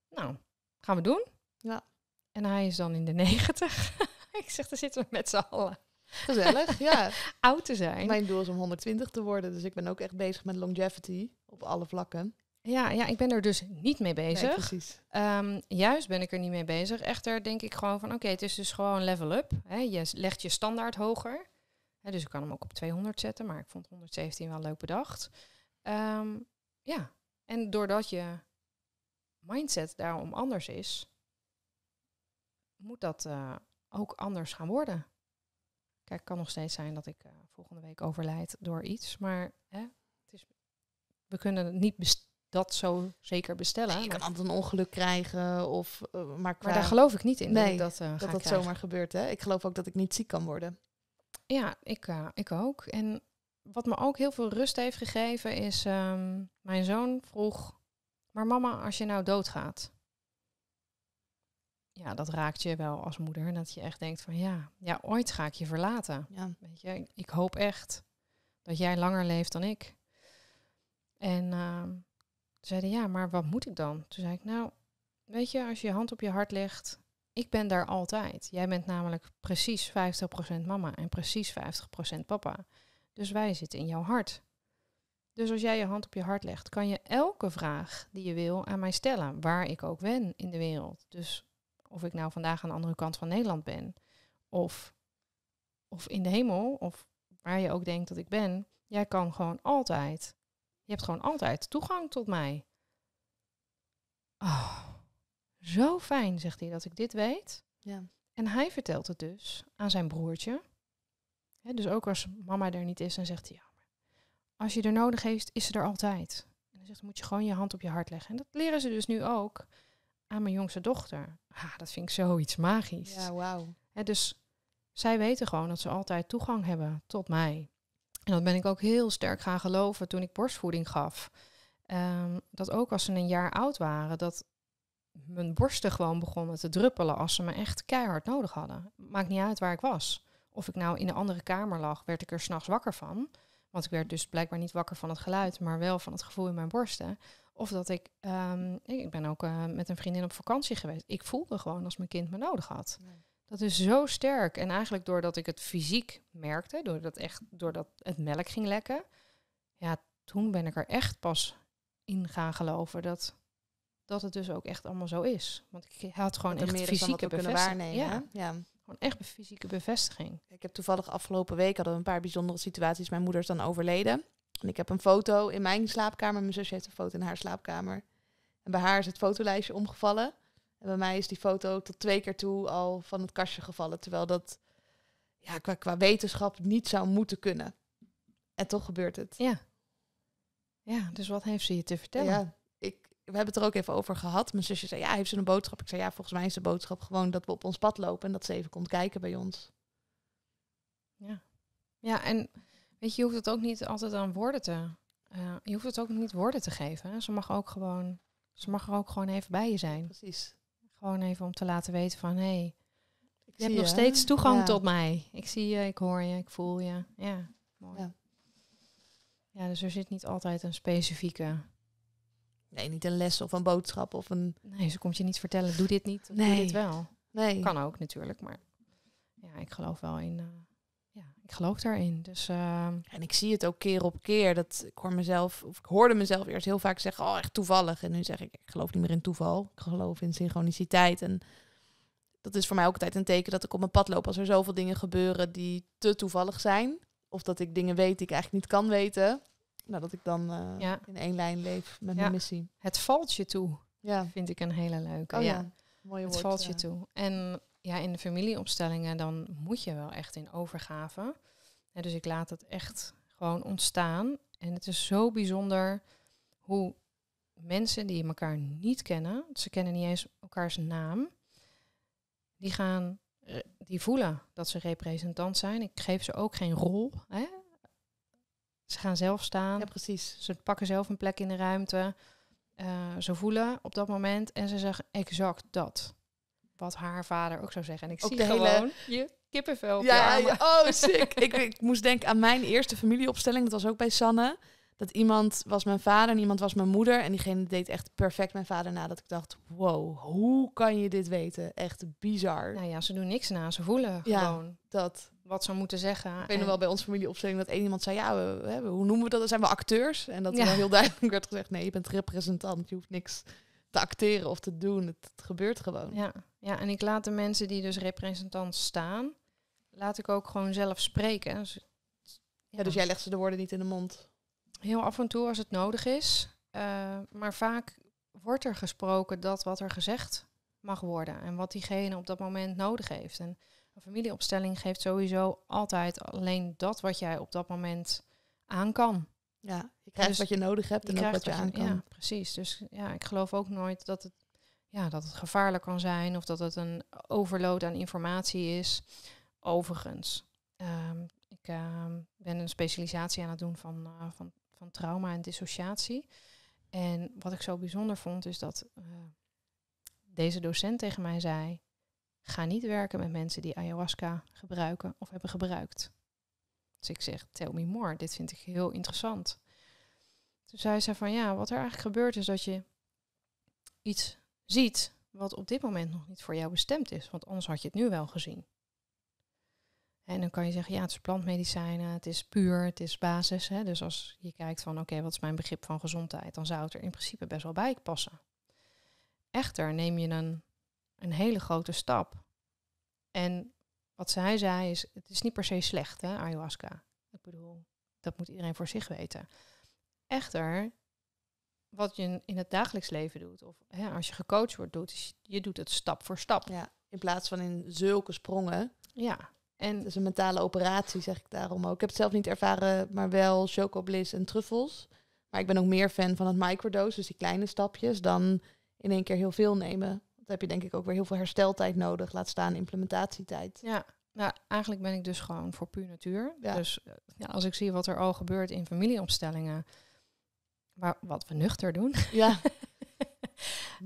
Speaker 2: Nou, gaan we doen. Ja. En hij is dan in de 90. ik zeg, daar zitten we met z'n allen. Gezellig, ja.
Speaker 1: Oud te zijn. Mijn doel is om 120 te worden. Dus ik ben ook echt bezig met longevity op alle
Speaker 2: vlakken. Ja, ja, ik ben er dus niet mee bezig. Nee, precies. Ehm, juist ben ik er niet mee bezig. Echter denk ik gewoon van oké, het is dus gewoon level up. Hè. Je legt je standaard hoger. Hè, dus ik kan hem ook op 200 zetten, maar ik vond 117 wel leuk bedacht. Ehm, ja, en doordat je mindset daarom anders is, moet dat eh, ook anders gaan worden. Kijk, het kan nog steeds zijn dat ik eh, volgende week overlijd door iets, maar hè, het is, we kunnen het niet dat zo zeker bestellen. Nee, je kan altijd een ongeluk krijgen. Of, eh, maar, maar daar geloof ik niet in dat dat, dat, dat zomaar
Speaker 1: gebeurt. Hè? Ik geloof ook dat ik niet ziek kan worden.
Speaker 2: Ja, ik, ik ook. En wat me ook heel veel rust heeft gegeven is, ehm, mijn zoon vroeg, maar mama, als je nou doodgaat, ja, dat raakt je wel als moeder. dat je echt denkt van ja, ja ooit ga ik je verlaten. Ja. Weet je, ik hoop echt dat jij langer leeft dan ik. En uh, toen zeiden ja, maar wat moet ik dan? Toen zei ik, nou, weet je, als je je hand op je hart legt, ik ben daar altijd. Jij bent namelijk precies 50% mama en precies 50% papa. Dus wij zitten in jouw hart. Dus als jij je hand op je hart legt, kan je elke vraag die je wil aan mij stellen, waar ik ook ben in de wereld. Dus of ik nou vandaag aan de andere kant van Nederland ben, of, of in de hemel, of waar je ook denkt dat ik ben, jij kan gewoon altijd, je hebt gewoon altijd toegang tot mij. Oh, zo fijn, zegt hij, dat ik dit weet. Ja. En hij vertelt het dus aan zijn broertje, dus ook als mama er niet is, dan zegt hij ja. Maar als je er nodig heeft, is ze er altijd. En dan zegt, moet je gewoon je hand op je hart leggen. En dat leren ze dus nu ook aan mijn jongste dochter. dat vind ik zoiets magisch. Ja, Dus zij weten gewoon dat ze altijd toegang hebben tot mij. En dat ben ik ook heel sterk gaan geloven toen ik borstvoeding gaf. Ehm, dat ook als ze een jaar oud waren, dat mijn borsten gewoon begonnen te druppelen als ze me echt keihard nodig hadden. Maakt niet uit waar ik was. Of ik nou in een andere kamer lag, werd ik er s'nachts wakker van. Want ik werd dus blijkbaar niet wakker van het geluid, maar wel van het gevoel in mijn borsten. Of dat ik, ehm, ik ben ook eh, met een vriendin op vakantie geweest. Ik voelde gewoon als mijn kind me nodig had. Dat is zo sterk. En eigenlijk doordat ik het fysiek merkte, doordat, echt, doordat het melk ging lekken, ja, toen ben ik er echt pas in gaan geloven dat, dat het dus ook echt allemaal zo is. Want ik had gewoon echt fysiek kunnen waarnemen. ja. Gewoon echt fysieke bevestiging. Ik heb toevallig afgelopen week hadden we
Speaker 1: een paar bijzondere situaties. Mijn moeder is dan overleden. En ik heb een foto in mijn slaapkamer. Mijn zusje heeft een foto in haar slaapkamer. En bij haar is het fotolijstje omgevallen. En bij mij is die foto tot twee keer toe al van het kastje gevallen. Terwijl dat ja, qua, qua wetenschap niet zou moeten kunnen. En toch gebeurt het. Ja. Ja, dus wat heeft ze je te vertellen? Ja, ik, we hebben het er ook even over gehad. Mijn zusje zei, ja, heeft ze een boodschap? Ik zei, ja, volgens mij is de boodschap
Speaker 2: gewoon dat we op ons pad lopen en dat ze even komt kijken bij ons. Ja, ja en weet je, je hoeft het ook niet altijd aan woorden te... Uh, je hoeft het ook niet woorden te geven. Ze mag ook gewoon... Ze mag er ook gewoon even bij je zijn. Precies. Gewoon even om te laten weten van, hé, hey, ik heb nog steeds toegang tot mij. Ik zie je, ik hoor je, ik voel je. Ja, mooi. ja, dus er zit niet altijd een specifieke Nee, niet een les of een boodschap of een... Nee, ze komt je niet vertellen, doe dit niet, nee. doe dit wel. Nee. Kan ook natuurlijk, maar ja, ik geloof wel in... Eh, ja, ik geloof daarin, dus... Ehm, en ik zie het ook keer op keer, dat ik hoor mezelf, of ik hoorde mezelf eerst heel vaak
Speaker 1: zeggen, oh, echt toevallig. En nu zeg ik, ik geloof niet meer in toeval, ik geloof in synchroniciteit en dat is voor mij ook altijd een teken dat ik op mijn pad loop als er zoveel dingen gebeuren die te toevallig zijn. Of dat ik dingen weet die ik eigenlijk niet kan weten nou, dat ik dan eh, in één lijn leef met mijn
Speaker 2: missie. Het valt je toe, ja. vind ik een hele leuke. Oh, ja. Mooie het woord, valt je eh. toe. En ja, in de familieopstellingen dan moet je wel echt in overgave. Ja, dus ik laat het echt gewoon ontstaan. En het is zo bijzonder hoe mensen die elkaar niet kennen, ze kennen niet eens elkaars naam, die gaan, eh, die voelen dat ze representant zijn. Ik geef ze ook geen rol. Hè? Ze gaan zelf staan. Ja, precies. Ze pakken zelf een plek in de ruimte. Eh, ze voelen op dat moment en ze zeggen exact dat. Wat haar vader ook zou zeggen. En ik zie de je kippenvel. Ja, oh, sick. ik, ik moest
Speaker 1: denken aan mijn eerste familieopstelling. Dat was ook bij Sanne. Dat iemand was mijn vader en iemand was mijn moeder. En diegene deed echt perfect mijn vader na. Dat ik dacht, wow, hoe kan je dit weten? Echt bizar. Nou ja, ze doen niks na. Ze voelen ja, gewoon. dat wat zou moeten zeggen. Ik weet nog wel bij onze familieopstelling dat één iemand zei, ja, hoe noemen we dat? Zijn we acteurs? En dat ja. heel duidelijk werd gezegd, nee, je bent
Speaker 2: representant, je hoeft niks te acteren of te doen. Het, gebeurt gewoon. Ja. ja, en ik laat de mensen die dus representant staan, laat ik ook gewoon zelf spreken. Dus, ja. dus jij legt ze de woorden niet in de mond? Heel af en toe als het nodig is. Eh, maar vaak wordt er gesproken dat wat er gezegd mag worden en wat diegene op dat moment nodig heeft. En een familieopstelling geeft sowieso altijd alleen dat wat jij op dat moment aan kan. Ja, je dus wat je nodig hebt en ook wat je aan kan. Ja, precies. Dus ja, ik geloof ook nooit dat het, ja, dat het gevaarlijk kan zijn of dat het een overload aan informatie is. Overigens, ehm, ik ehm, ben een specialisatie aan het doen van, eh, van, van trauma en dissociatie. En wat ik zo bijzonder vond is dat eh, deze docent tegen mij zei: ga niet werken met mensen die ayahuasca gebruiken of hebben gebruikt. Dus ik zeg, tell me more, dit vind ik heel interessant. Toen zei ze van ja, wat er eigenlijk gebeurt is dat je iets ziet wat op dit moment nog niet voor jou bestemd is, want anders had je het nu wel gezien. En dan kan je zeggen, ja, het is plantmedicijnen, het is puur, het is basis. Hè? Dus als je kijkt van, oké, wat is mijn begrip van gezondheid, dan zou het er in principe best wel bij passen. Echter, neem je een een hele grote stap. En wat zij zei is, het is niet per se slecht, hè, ayahuasca. Ik bedoel, dat moet iedereen voor zich weten. Echter, wat je in het dagelijks leven doet, of hè, als je gecoacht wordt, doet, je doet het stap voor stap.
Speaker 1: in plaats van in zulke sprongen. Ja. En is een mentale operatie, zeg ik daarom ook. Ik heb het zelf niet ervaren, maar wel chocobliss en truffels. Maar ik ben ook meer fan van het microdose, dus die kleine stapjes, dan in één keer heel veel nemen dan heb je denk ik ook weer heel veel hersteltijd nodig, laat
Speaker 2: staan implementatietijd. Ja, nou, eigenlijk ben ik dus gewoon voor puur natuur. Dus eh, ja, als ik zie wat er al gebeurt in familieopstellingen, waar wat we nuchter doen. Ja.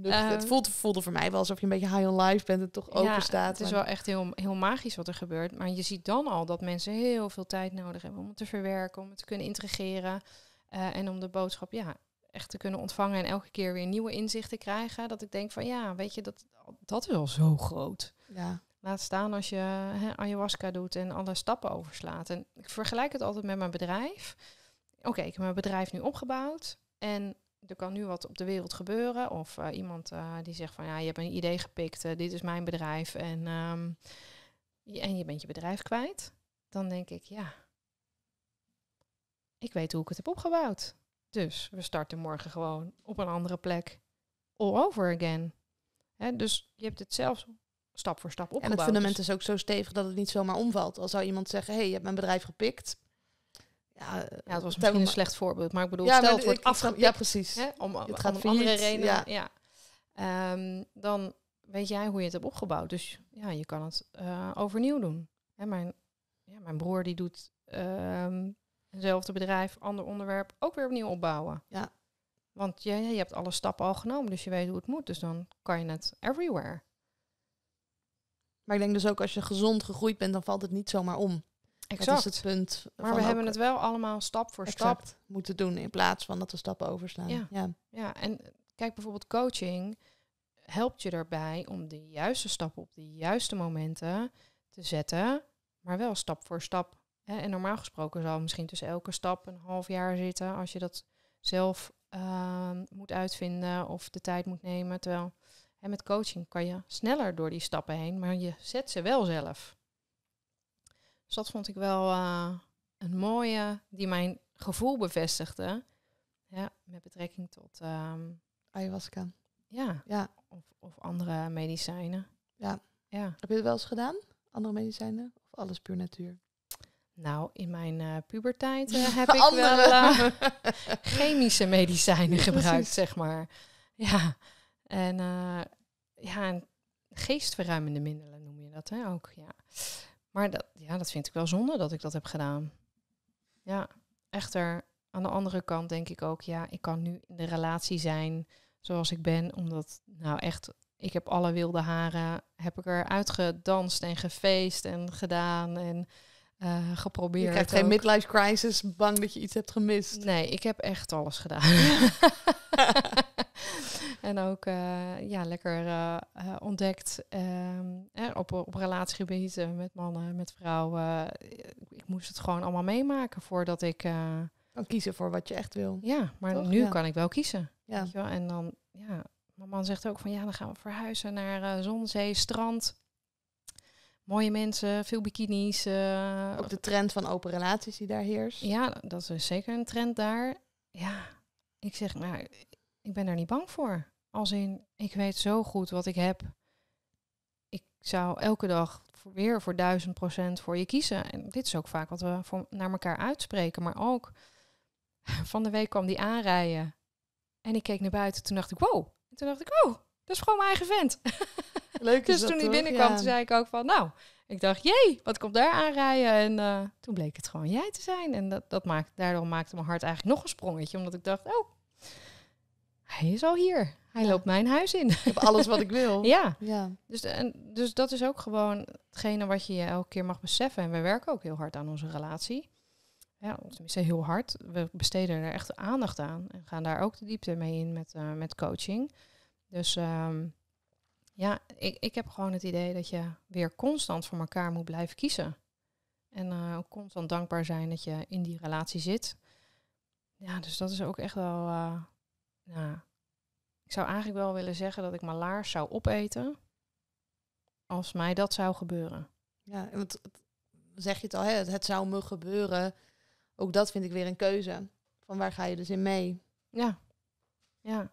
Speaker 2: Ehm, het voelt, voelde voor mij wel alsof je een beetje high on life bent en toch
Speaker 1: open ja, Het is wel
Speaker 2: echt heel, heel magisch wat er gebeurt. Maar je ziet dan al dat mensen heel veel tijd nodig hebben om het te verwerken, om het te kunnen integreren. Eh, en om de boodschap, ja, echt te kunnen ontvangen en elke keer weer nieuwe inzichten krijgen. Dat ik denk van ja, weet je, dat, dat is al zo groot. Ja. Laat staan als je ayahuasca doet en alle stappen overslaat. En ik vergelijk het altijd met mijn bedrijf. Oké, ik heb mijn bedrijf nu opgebouwd en er kan nu wat op de wereld gebeuren. Of eh, iemand eh, die zegt van ja, je hebt een idee gepikt, eh, dit is mijn bedrijf en, ehm, en je bent je bedrijf kwijt. Dan denk ik ja, ik weet hoe ik het heb opgebouwd. Dus we starten morgen gewoon op een andere plek. All over again. Hè, dus je hebt het zelf stap voor stap opgebouwd. En het fundament is ook zo
Speaker 1: stevig dat het niet zomaar omvalt. als zou iemand zeggen, hey, je hebt mijn bedrijf gepikt.
Speaker 2: Ja, het was eh, misschien een slecht voorbeeld. Maar ik bedoel, ja, stel het wordt afgepikt. Ja, precies. om, het gaat om andere redenen. Ja. ja. Ehm, dan weet jij hoe je het hebt opgebouwd. Dus ja, je kan het eh, overnieuw doen. Hè, mijn, ja, mijn broer die doet ehm, hetzelfde bedrijf, ander onderwerp, ook weer opnieuw opbouwen. Ja. Want je, je hebt alle stappen al genomen, dus je weet hoe het moet. Dus dan kan je het everywhere. Maar ik denk dus ook als je gezond gegroeid bent, dan valt het niet zomaar om. Exact. Dat is het punt. Maar we hebben het wel allemaal stap voor stap
Speaker 1: moeten doen in plaats van dat we stappen overslaan. Ja. ja.
Speaker 2: Ja. en kijk bijvoorbeeld coaching helpt je daarbij om de juiste stappen op de juiste momenten te zetten, maar wel stap voor stap en normaal gesproken zal misschien tussen elke stap een half jaar zitten als je dat zelf ehm, moet uitvinden of de tijd moet nemen. Terwijl hè, met coaching kan je sneller door die stappen heen, maar je zet ze wel zelf. Dus dat vond ik wel eh, een mooie die mijn gevoel bevestigde. Ja, met betrekking tot ehm, ayahuasca. Ja, ja. Of, of andere medicijnen. Ja. ja. Heb je het wel eens gedaan? Andere medicijnen? Of alles puur natuur? Nou, in mijn uh, puberteit eh, heb ik wel eh, chemische medicijnen gebruikt, zeg maar. Ja, en, ja, geestverruimende middelen noem je dat hè, ook. Ja. Maar dat, ja, dat vind ik wel zonde dat ik dat heb gedaan. Ja, echter, aan de andere kant denk ik ook, ja, ik kan nu in de relatie zijn zoals ik ben, omdat, nou echt, ik heb alle wilde haren, heb ik er uitgedanst en gefeest en gedaan en eh, geprobeerd. Je krijgt geen midlife crisis, bang dat je iets hebt gemist. Nee, ik heb echt alles gedaan. en ook eh, ja, lekker eh, ontdekt ehm, op, op relatiegebieden met mannen, met vrouwen. Ik moest het gewoon allemaal meemaken voordat ik... kan kiezen voor wat je echt wil. Ja, maar nu kan ik wel kiezen. Ja. Weet je wel? En dan, ja, mijn man zegt ook van ja, dan gaan we verhuizen naar zee, strand mooie mensen, veel bikinis. Eh, ook de trend van open relaties die daar heerst. Ja, dat is zeker een trend daar. Ja, ik zeg, nou, ik ben daar niet bang voor. Als in, ik weet zo goed wat ik heb. Ik zou elke dag weer voor duizend procent voor je kiezen. En dit is ook vaak wat we voor, naar elkaar uitspreken. Maar ook, van de week kwam die aanrijden. En ik keek naar buiten, toen dacht ik, wow. En toen dacht ik, oh, dat is gewoon mijn eigen vent. Leuk dus toen hij binnenkwam, toen zei ik ook van, nou, ik dacht, jee, wat komt daar aanrijden? En eh, toen bleek het gewoon jij te zijn. En dat, dat maakt, daardoor maakte mijn hart eigenlijk nog een sprongetje, omdat ik dacht, oh, hij is al hier. Hij loopt mijn huis in. Ik heb alles wat ik wil. ja. ja. Dus, en, dus dat is ook gewoon hetgene wat je, je elke keer mag beseffen. En we werken ook heel hard aan onze relatie. Ja, tenminste heel hard. We besteden er echt aandacht aan. En gaan daar ook de diepte mee in met, eh, met coaching. Dus ehm, ja, ik, ik heb gewoon het idee dat je weer constant voor elkaar moet blijven kiezen. En eh, ook constant dankbaar zijn dat je in die relatie zit. Ja, dus dat is ook echt wel. Eh, nou, ik zou eigenlijk wel willen zeggen dat ik mijn laars zou opeten. Als mij dat zou gebeuren. Ja, want zeg je het al, hè? Het, het zou me gebeuren.
Speaker 1: Ook dat vind ik weer een keuze. Van waar ga je dus in mee? Ja. Ja.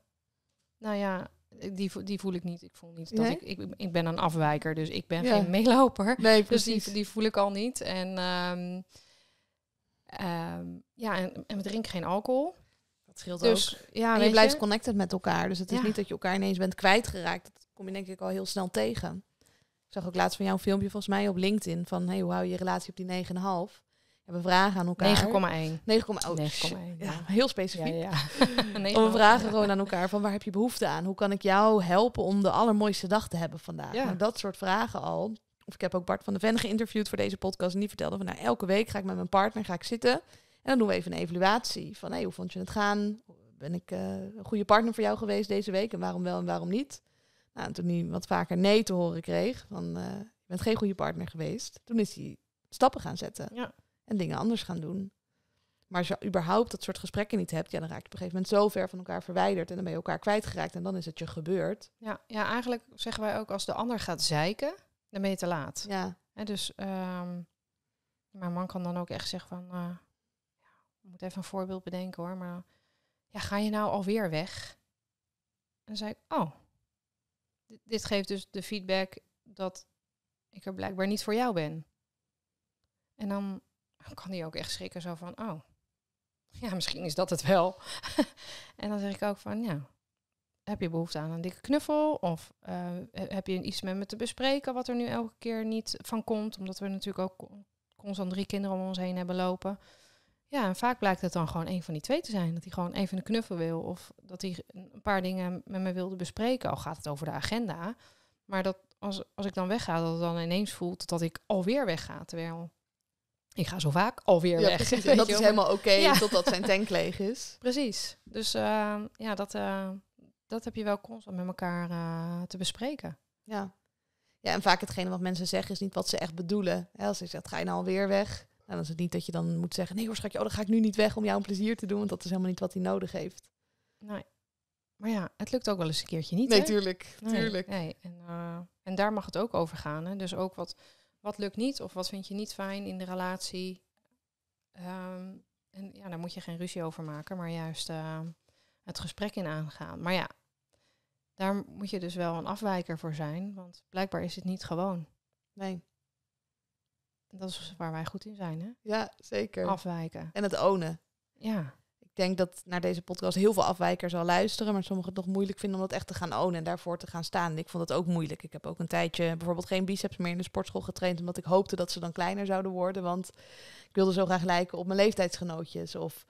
Speaker 2: Nou ja, die, die voel ik niet. Ik voel niet dat ik, ik, ik ben een afwijker, dus ik ben geen meeloper. Nee, dus die, die voel ik al niet. En ehm, ehm, ja, en, we drinken geen alcohol. Dat scheelt dus, ook. Ja, en je blijft connected met elkaar. Dus het is niet
Speaker 1: dat je elkaar ineens bent kwijtgeraakt. Dat kom je denk ik al heel snel tegen. Ik zag ook laatst van jou een filmpje volgens mij op LinkedIn van hey, hoe hou je je relatie op die 9,5? we vragen aan elkaar. 9,1. 9,1. Ja, heel specifiek.
Speaker 2: we vragen gewoon
Speaker 1: aan elkaar van waar heb je behoefte aan? Hoe kan ik jou helpen om de allermooiste dag te hebben vandaag? Nou, dat soort vragen al. Of ik heb ook Bart van de Ven geïnterviewd voor deze podcast. En die vertelde van nou, elke week ga ik met mijn partner ga ik zitten. En dan doen we even een evaluatie. Van hoe vond je het gaan? Ben ik eh, een goede partner voor jou geweest deze week? En waarom wel en waarom niet? Nou, toen hij wat vaker nee te horen kreeg van uh, je bent geen goede partner geweest. Toen is hij stappen gaan zetten. Ja dingen anders gaan doen. Maar als je überhaupt dat soort gesprekken niet hebt, ja, dan raak je op een gegeven moment zo ver van elkaar verwijderd en dan ben je elkaar kwijtgeraakt en dan is het je gebeurd.
Speaker 2: Ja, ja eigenlijk zeggen wij ook als de ander gaat zeiken, dan ben je te laat. Ja. En dus ehm, mijn man kan dan ook echt zeggen van, eh, ik moet even een voorbeeld bedenken hoor, maar ja, ga je nou alweer weg? En zei ik, oh, dit geeft dus de feedback dat ik er blijkbaar niet voor jou ben. En dan dan kan die ook echt schrikken zo van, oh, ja, misschien is dat het wel. en dan zeg ik ook van, ja, heb je behoefte aan een dikke knuffel? Of eh, heb je iets met me te bespreken wat er nu elke keer niet van komt? Omdat we natuurlijk ook constant drie kinderen om ons heen hebben lopen. Ja, en vaak blijkt het dan gewoon een van die twee te zijn. Dat hij gewoon even een knuffel wil. Of dat hij een paar dingen met me wilde bespreken. Al gaat het over de agenda. Maar dat als, als ik dan wegga, dat het dan ineens voelt dat ik alweer wegga. Terwijl ik ga zo vaak alweer weg. Precies. En dat is helemaal oké totdat zijn tank leeg is. Precies. Dus ehm, ja, dat, eh, dat heb je wel constant met elkaar eh, te bespreken. Ja. ja, en vaak
Speaker 1: hetgene wat mensen zeggen is niet wat ze echt bedoelen. als ik zeg, ga je nou alweer weg? Nou, dan is het niet dat je dan moet zeggen, nee hoor schatje, oh, dan ga ik nu niet weg om jou een plezier te doen. Want dat is helemaal niet wat hij nodig heeft.
Speaker 2: Nee. Maar ja, het lukt ook wel eens een keertje niet. Nee, natuurlijk. tuurlijk. Nee, En, eh, en daar mag het ook over gaan. Hè? Dus ook wat wat lukt niet of wat vind je niet fijn in de relatie. Ehm, en ja, daar moet je geen ruzie over maken, maar juist ehm, het gesprek in aangaan. Maar ja, daar moet je dus wel een afwijker voor zijn, want blijkbaar is het niet gewoon. Nee. Dat is waar wij goed in zijn, hè?
Speaker 1: Ja, zeker. Afwijken. En het ownen. Ja. Ik denk dat naar deze podcast heel veel afwijkers al luisteren, maar sommigen het nog moeilijk vinden om dat echt te gaan ownen en daarvoor te gaan staan. ik vond dat ook moeilijk. Ik heb ook een tijdje bijvoorbeeld geen biceps meer in de sportschool getraind, omdat ik hoopte dat ze dan kleiner zouden worden, want ik wilde zo graag lijken op mijn leeftijdsgenootjes. Of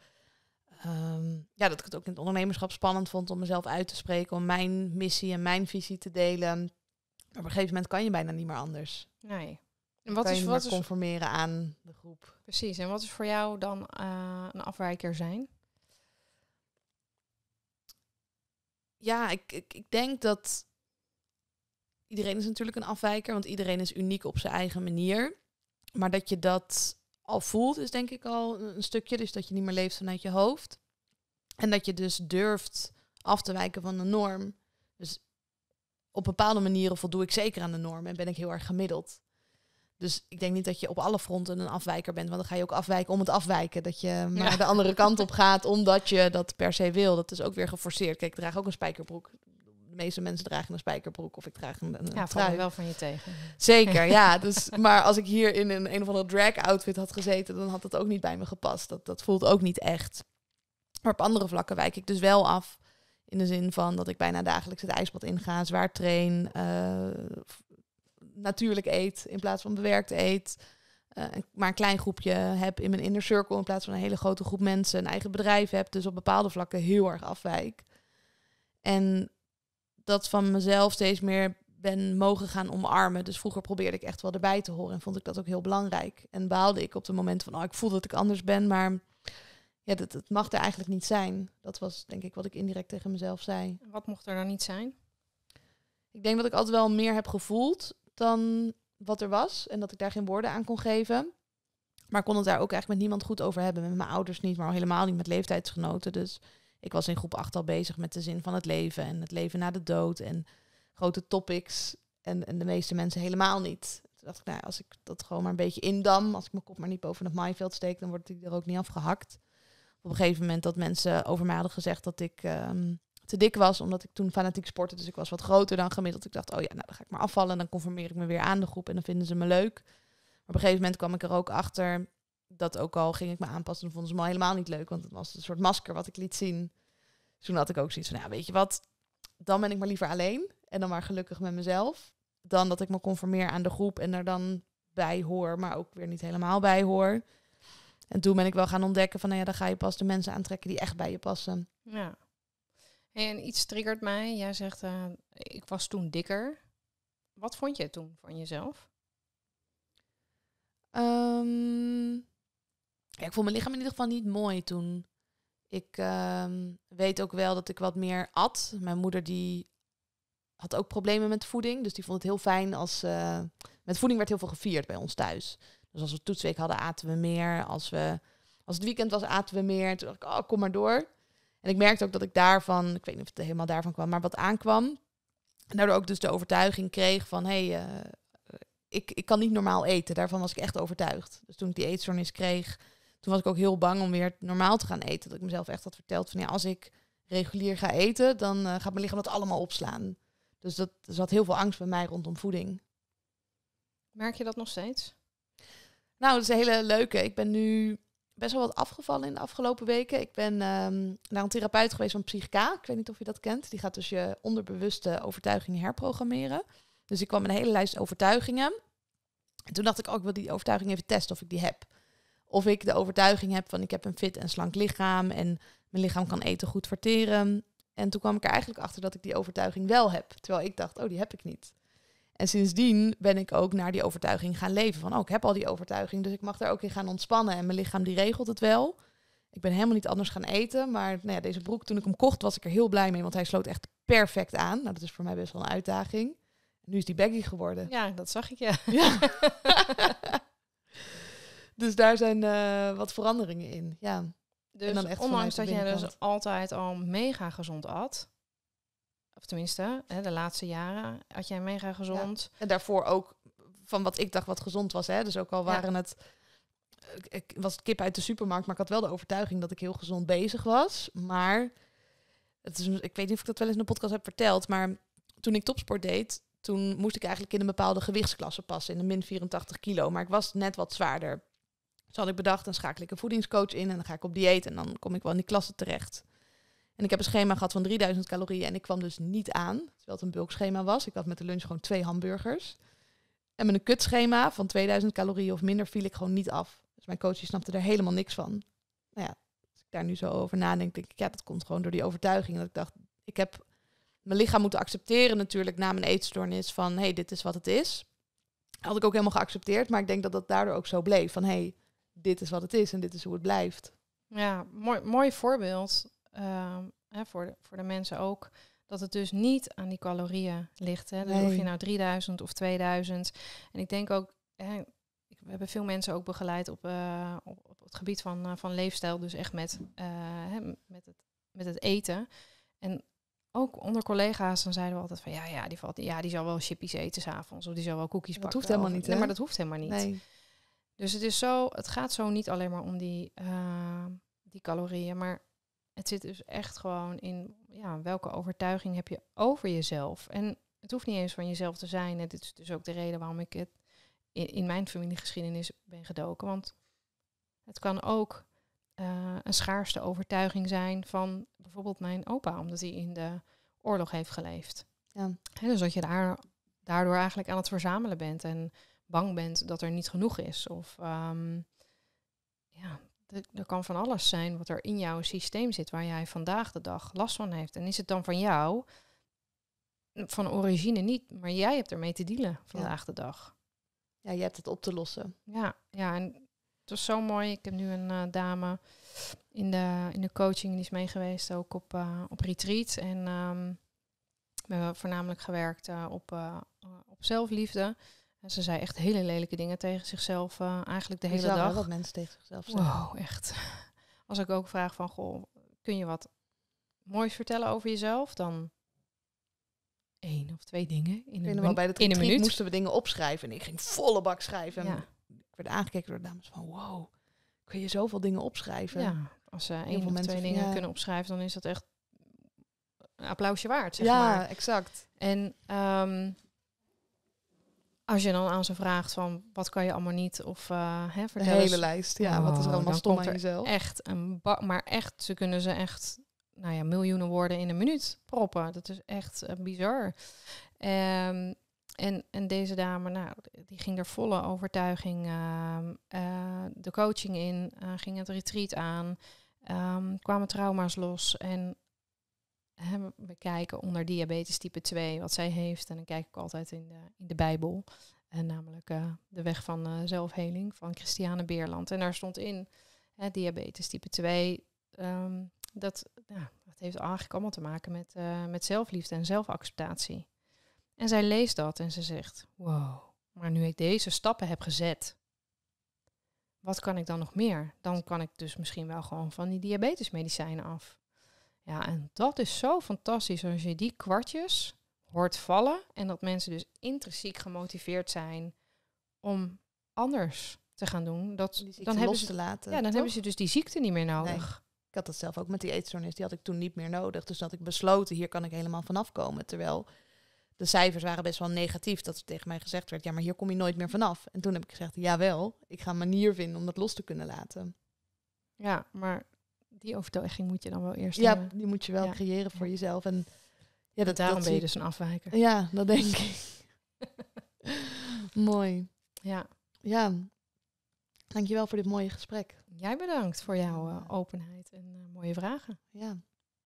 Speaker 1: ehm, ja, dat ik het ook in het ondernemerschap spannend vond om mezelf uit te spreken, om mijn missie en mijn visie te delen. Maar op een gegeven moment kan je bijna niet meer anders.
Speaker 2: Nee. En wat kan is wat conformeren aan de groep? Precies. En wat is voor jou dan eh, een afwijker zijn?
Speaker 1: ja, ik, ik, ik denk dat iedereen is natuurlijk een afwijker, want iedereen is uniek op zijn eigen manier. Maar dat je dat al voelt, is denk ik al een stukje. Dus dat je niet meer leeft vanuit je hoofd. En dat je dus durft af te wijken van de norm. Dus op bepaalde manieren voldoe ik zeker aan de norm en ben ik heel erg gemiddeld. Dus ik denk niet dat je op alle fronten een afwijker bent. Want dan ga je ook afwijken om het afwijken. Dat je maar de andere kant op gaat omdat je dat per se wil. Dat is ook weer geforceerd. Kijk, ik draag ook een spijkerbroek. De meeste mensen dragen een spijkerbroek of ik draag een, ja, trui. wel van je tegen. Zeker, ja. Dus, maar als ik hier in een, een of andere drag outfit had gezeten... dan had dat ook niet bij me gepast. Dat, dat voelt ook niet echt. Maar op andere vlakken wijk ik dus wel af. In de zin van dat ik bijna dagelijks het ijsbad inga, zwaar train, eh, natuurlijk eet in plaats van bewerkt eet. Uh, maar een klein groepje heb in mijn inner circle in plaats van een hele grote groep mensen. Een eigen bedrijf heb, dus op bepaalde vlakken heel erg afwijk. En dat van mezelf steeds meer ben mogen gaan omarmen. Dus vroeger probeerde ik echt wel erbij te horen en vond ik dat ook heel belangrijk. En baalde ik op de moment van, oh, ik voel dat ik anders ben, maar ja, dat, dat mag er eigenlijk niet zijn. Dat was denk ik wat ik indirect tegen mezelf zei. Wat mocht er dan niet zijn? Ik denk dat ik altijd wel meer heb gevoeld dan wat er was. En dat ik daar geen woorden aan kon geven. Maar ik kon het daar ook eigenlijk met niemand goed over hebben. Met mijn ouders niet, maar helemaal niet met leeftijdsgenoten. Dus ik was in groep 8 al bezig met de zin van het leven en het leven na de dood en grote topics. En, en de meeste mensen helemaal niet. Toen dacht ik, nou, als ik dat gewoon maar een beetje indam, als ik mijn kop maar niet boven het maaiveld steek, dan wordt ik er ook niet afgehakt. Op een gegeven moment dat mensen over mij hadden gezegd dat ik ehm, te dik was, omdat ik toen fanatiek sportte. Dus ik was wat groter dan gemiddeld. Ik dacht, oh ja, nou dan ga ik maar afvallen. En dan conformeer ik me weer aan de groep en dan vinden ze me leuk. Maar op een gegeven moment kwam ik er ook achter dat ook al ging ik me aanpassen, dan vonden ze me helemaal niet leuk. Want het was een soort masker wat ik liet zien. Dus toen had ik ook zoiets van, ja, nou, weet je wat, dan ben ik maar liever alleen. En dan maar gelukkig met mezelf. Dan dat ik me conformeer aan de groep en er dan bij hoor, maar ook weer niet helemaal bij hoor. En toen ben ik wel gaan ontdekken van, nou ja, dan ga je pas de mensen aantrekken die echt bij je passen.
Speaker 2: Ja en iets triggert mij. Jij zegt, eh, ik was toen dikker. Wat vond je toen van jezelf?
Speaker 1: Ehm, ja, ik vond mijn lichaam in ieder geval niet mooi toen. Ik ehm, weet ook wel dat ik wat meer at. Mijn moeder die had ook problemen met voeding. Dus die vond het heel fijn als... Eh, met voeding werd heel veel gevierd bij ons thuis. Dus als we toetsweek hadden, aten we meer. Als, we, als het weekend was, aten we meer. Toen dacht ik, oh, kom maar door. En ik merkte ook dat ik daarvan, ik weet niet of het helemaal daarvan kwam, maar wat aankwam. En daardoor ook dus de overtuiging kreeg van hé, hey, eh, eh, ik, ik kan niet normaal eten. Daarvan was ik echt overtuigd. Dus toen ik die eetstoornis kreeg, toen was ik ook heel bang om weer normaal te gaan eten. Dat ik mezelf echt had verteld van ja, als ik regulier ga eten, dan eh, gaat mijn lichaam dat allemaal opslaan. Dus dat zat heel veel angst bij mij rondom voeding. Merk je dat nog steeds? Nou, dat is een hele leuke. Ik ben nu best wel wat afgevallen in de afgelopen weken. Ik ben ehm, naar een therapeut geweest van psychika. Ik weet niet of je dat kent. Die gaat dus je onderbewuste overtuigingen herprogrammeren. Dus ik kwam een hele lijst overtuigingen. En toen dacht ik ook, oh, ik wil die overtuiging even testen of ik die heb. Of ik de overtuiging heb van ik heb een fit en slank lichaam en mijn lichaam kan eten goed verteren. En toen kwam ik er eigenlijk achter dat ik die overtuiging wel heb. Terwijl ik dacht, oh, die heb ik niet. En sindsdien ben ik ook naar die overtuiging gaan leven. Van, oh, ik heb al die overtuiging, dus ik mag daar ook in gaan ontspannen. En mijn lichaam die regelt het wel. Ik ben helemaal niet anders gaan eten. Maar nou ja, deze broek, toen ik hem kocht, was ik er heel blij mee. Want hij sloot echt perfect aan. Nou, dat is voor mij best wel een uitdaging. Nu is die baggy geworden.
Speaker 2: Ja, dat zag
Speaker 1: ik, ja. dus daar zijn eh, wat veranderingen in, ja. Dus ondanks dat jij dus
Speaker 2: altijd al mega gezond at... Of tenminste, hè, de laatste jaren had jij mega gezond. En daarvoor ook
Speaker 1: van wat ik dacht wat gezond was. Hè? Dus ook al waren het... Ik was kip uit de supermarkt, maar ik had wel de overtuiging dat ik heel gezond bezig was. Maar het is, ik weet niet of ik dat wel eens in een podcast heb verteld, maar toen ik topsport deed, toen moest ik eigenlijk in een bepaalde gewichtsklasse passen, in de min 84 kilo. Maar ik was net wat zwaarder. Dus had ik bedacht, dan schakel ik een voedingscoach in en dan ga ik op dieet en dan kom ik wel in die klasse terecht. En ik heb een schema gehad van 3000 calorieën en ik kwam dus niet aan, terwijl het een bulkschema was. Ik had met de lunch gewoon twee hamburgers. En met een kutschema van 2000 calorieën of minder viel ik gewoon niet af. Dus mijn coach snapte er helemaal niks van. Nou ja, als ik daar nu zo over nadenk, denk ik, ja, dat komt gewoon door die overtuiging. Dat ik dacht, ik heb mijn lichaam moeten accepteren natuurlijk na mijn eetstoornis van, hey, dit is wat het is. Had ik ook helemaal geaccepteerd, maar ik denk dat dat daardoor ook zo bleef. Van, hey, dit is wat het is en dit is hoe het
Speaker 2: blijft. Ja, mooi, mooi voorbeeld. Ehm, voor, de, voor de mensen ook, dat het dus niet aan die calorieën ligt. Hè. Dus nee. je nou 3000 of 2000. En ik denk ook, hè, we hebben veel mensen ook begeleid op, eh, op, het gebied van, eh, van leefstijl, dus echt met, eh, hè, met, het, met het eten. En ook onder collega's, dan zeiden we altijd van ja, ja, die, valt, ja, die zal wel chippies eten s'avonds of die zal wel koekjes pakken. Dat hoeft helemaal niet. maar dat hoeft helemaal niet. Dus het, is zo, het gaat zo niet alleen maar om die, die calorieën, maar het zit dus echt gewoon in ja, welke overtuiging heb je over jezelf. En het hoeft niet eens van jezelf te zijn. En dit is dus ook de reden waarom ik het in, mijn familiegeschiedenis ben gedoken. Want het kan ook eh, een schaarste overtuiging zijn van bijvoorbeeld mijn opa, omdat hij in de oorlog heeft geleefd. Ja. dus dat je daar, daardoor eigenlijk aan het verzamelen bent en bang bent dat er niet genoeg is. Of ehm, ja, er kan van alles zijn wat er in jouw systeem zit waar jij vandaag de dag last van heeft. En is het dan van jou, van origine niet, maar jij hebt ermee te dealen vandaag de dag. Ja, je hebt het op te lossen. Ja, ja en het was zo mooi. Ik heb nu een eh, dame in de, in de coaching, die is meegeweest ook op, eh, op retreat. En ehm, we hebben voornamelijk gewerkt eh, op, op zelfliefde ze zei echt hele lelijke dingen tegen zichzelf, eh, eigenlijk de hele dag. wat mensen tegen zichzelf zeggen. Wow, echt. Als ik ook vraag van, goh, kun je wat moois vertellen over jezelf? Dan één of twee dingen in een, bij de in minuut. moesten we dingen opschrijven en ik ging volle bak schrijven. Ja.
Speaker 1: ik werd aangekeken door de dames van, wow, kun je zoveel dingen
Speaker 2: opschrijven? Ja, als ze uh, één of twee dingen kunnen opschrijven, dan is dat echt een applausje waard, zeg ja, exact. En... Ehm, als je dan aan ze vraagt van wat kan je allemaal niet of uh, hè, De hele lijst, ja, wat is oh, allemaal stom aan jezelf? Echt een bak, maar echt, ze kunnen ze echt, nou ja, miljoenen woorden in een minuut proppen. Dat is echt eh, bizar. Ehm, en, en deze dame, nou, die ging er volle overtuiging uh, de coaching in, ging het retreat aan, ehm, kwamen trauma's los en we kijken onder diabetes type 2 wat zij heeft. En dan kijk ik altijd in de, in de Bijbel. En namelijk eh, de weg van eh, zelfheling van Christiane Beerland. En daar stond in diabetes type 2. Ehm, dat, ja, nou, heeft eigenlijk allemaal te maken met, eh, met zelfliefde en zelfacceptatie. En zij leest dat en ze zegt: Wow, maar nu ik deze stappen heb gezet, wat kan ik dan nog meer? Dan kan ik dus misschien wel gewoon van die diabetesmedicijnen af. Ja, en dat is zo fantastisch als je die kwartjes hoort vallen en dat mensen dus intrinsiek gemotiveerd zijn om anders te gaan doen. Dat, dan hebben ze, te laten. Ja, dan hebben ze dus die
Speaker 1: ziekte niet meer nodig. Ik had dat zelf ook met die eetstoornis, die had ik toen niet meer nodig. Dus dat ik besloten, hier kan ik helemaal vanaf komen. Terwijl de cijfers waren best wel negatief, dat ze tegen mij gezegd werd, ja, maar hier kom je nooit meer vanaf. En toen heb ik gezegd, jawel, ik ga een manier vinden om dat los te kunnen laten.
Speaker 2: Ja, maar die overtuiging moet je dan wel eerst. Ja, die moet je wel creëren voor jezelf. En ja, dat, daarom ben je dus een afwijker.
Speaker 1: Ja, dat denk ik.
Speaker 2: Mooi. Ja. Ja. Dankjewel voor dit mooie gesprek. Jij bedankt voor jouw eh, openheid en eh, mooie vragen. Ja.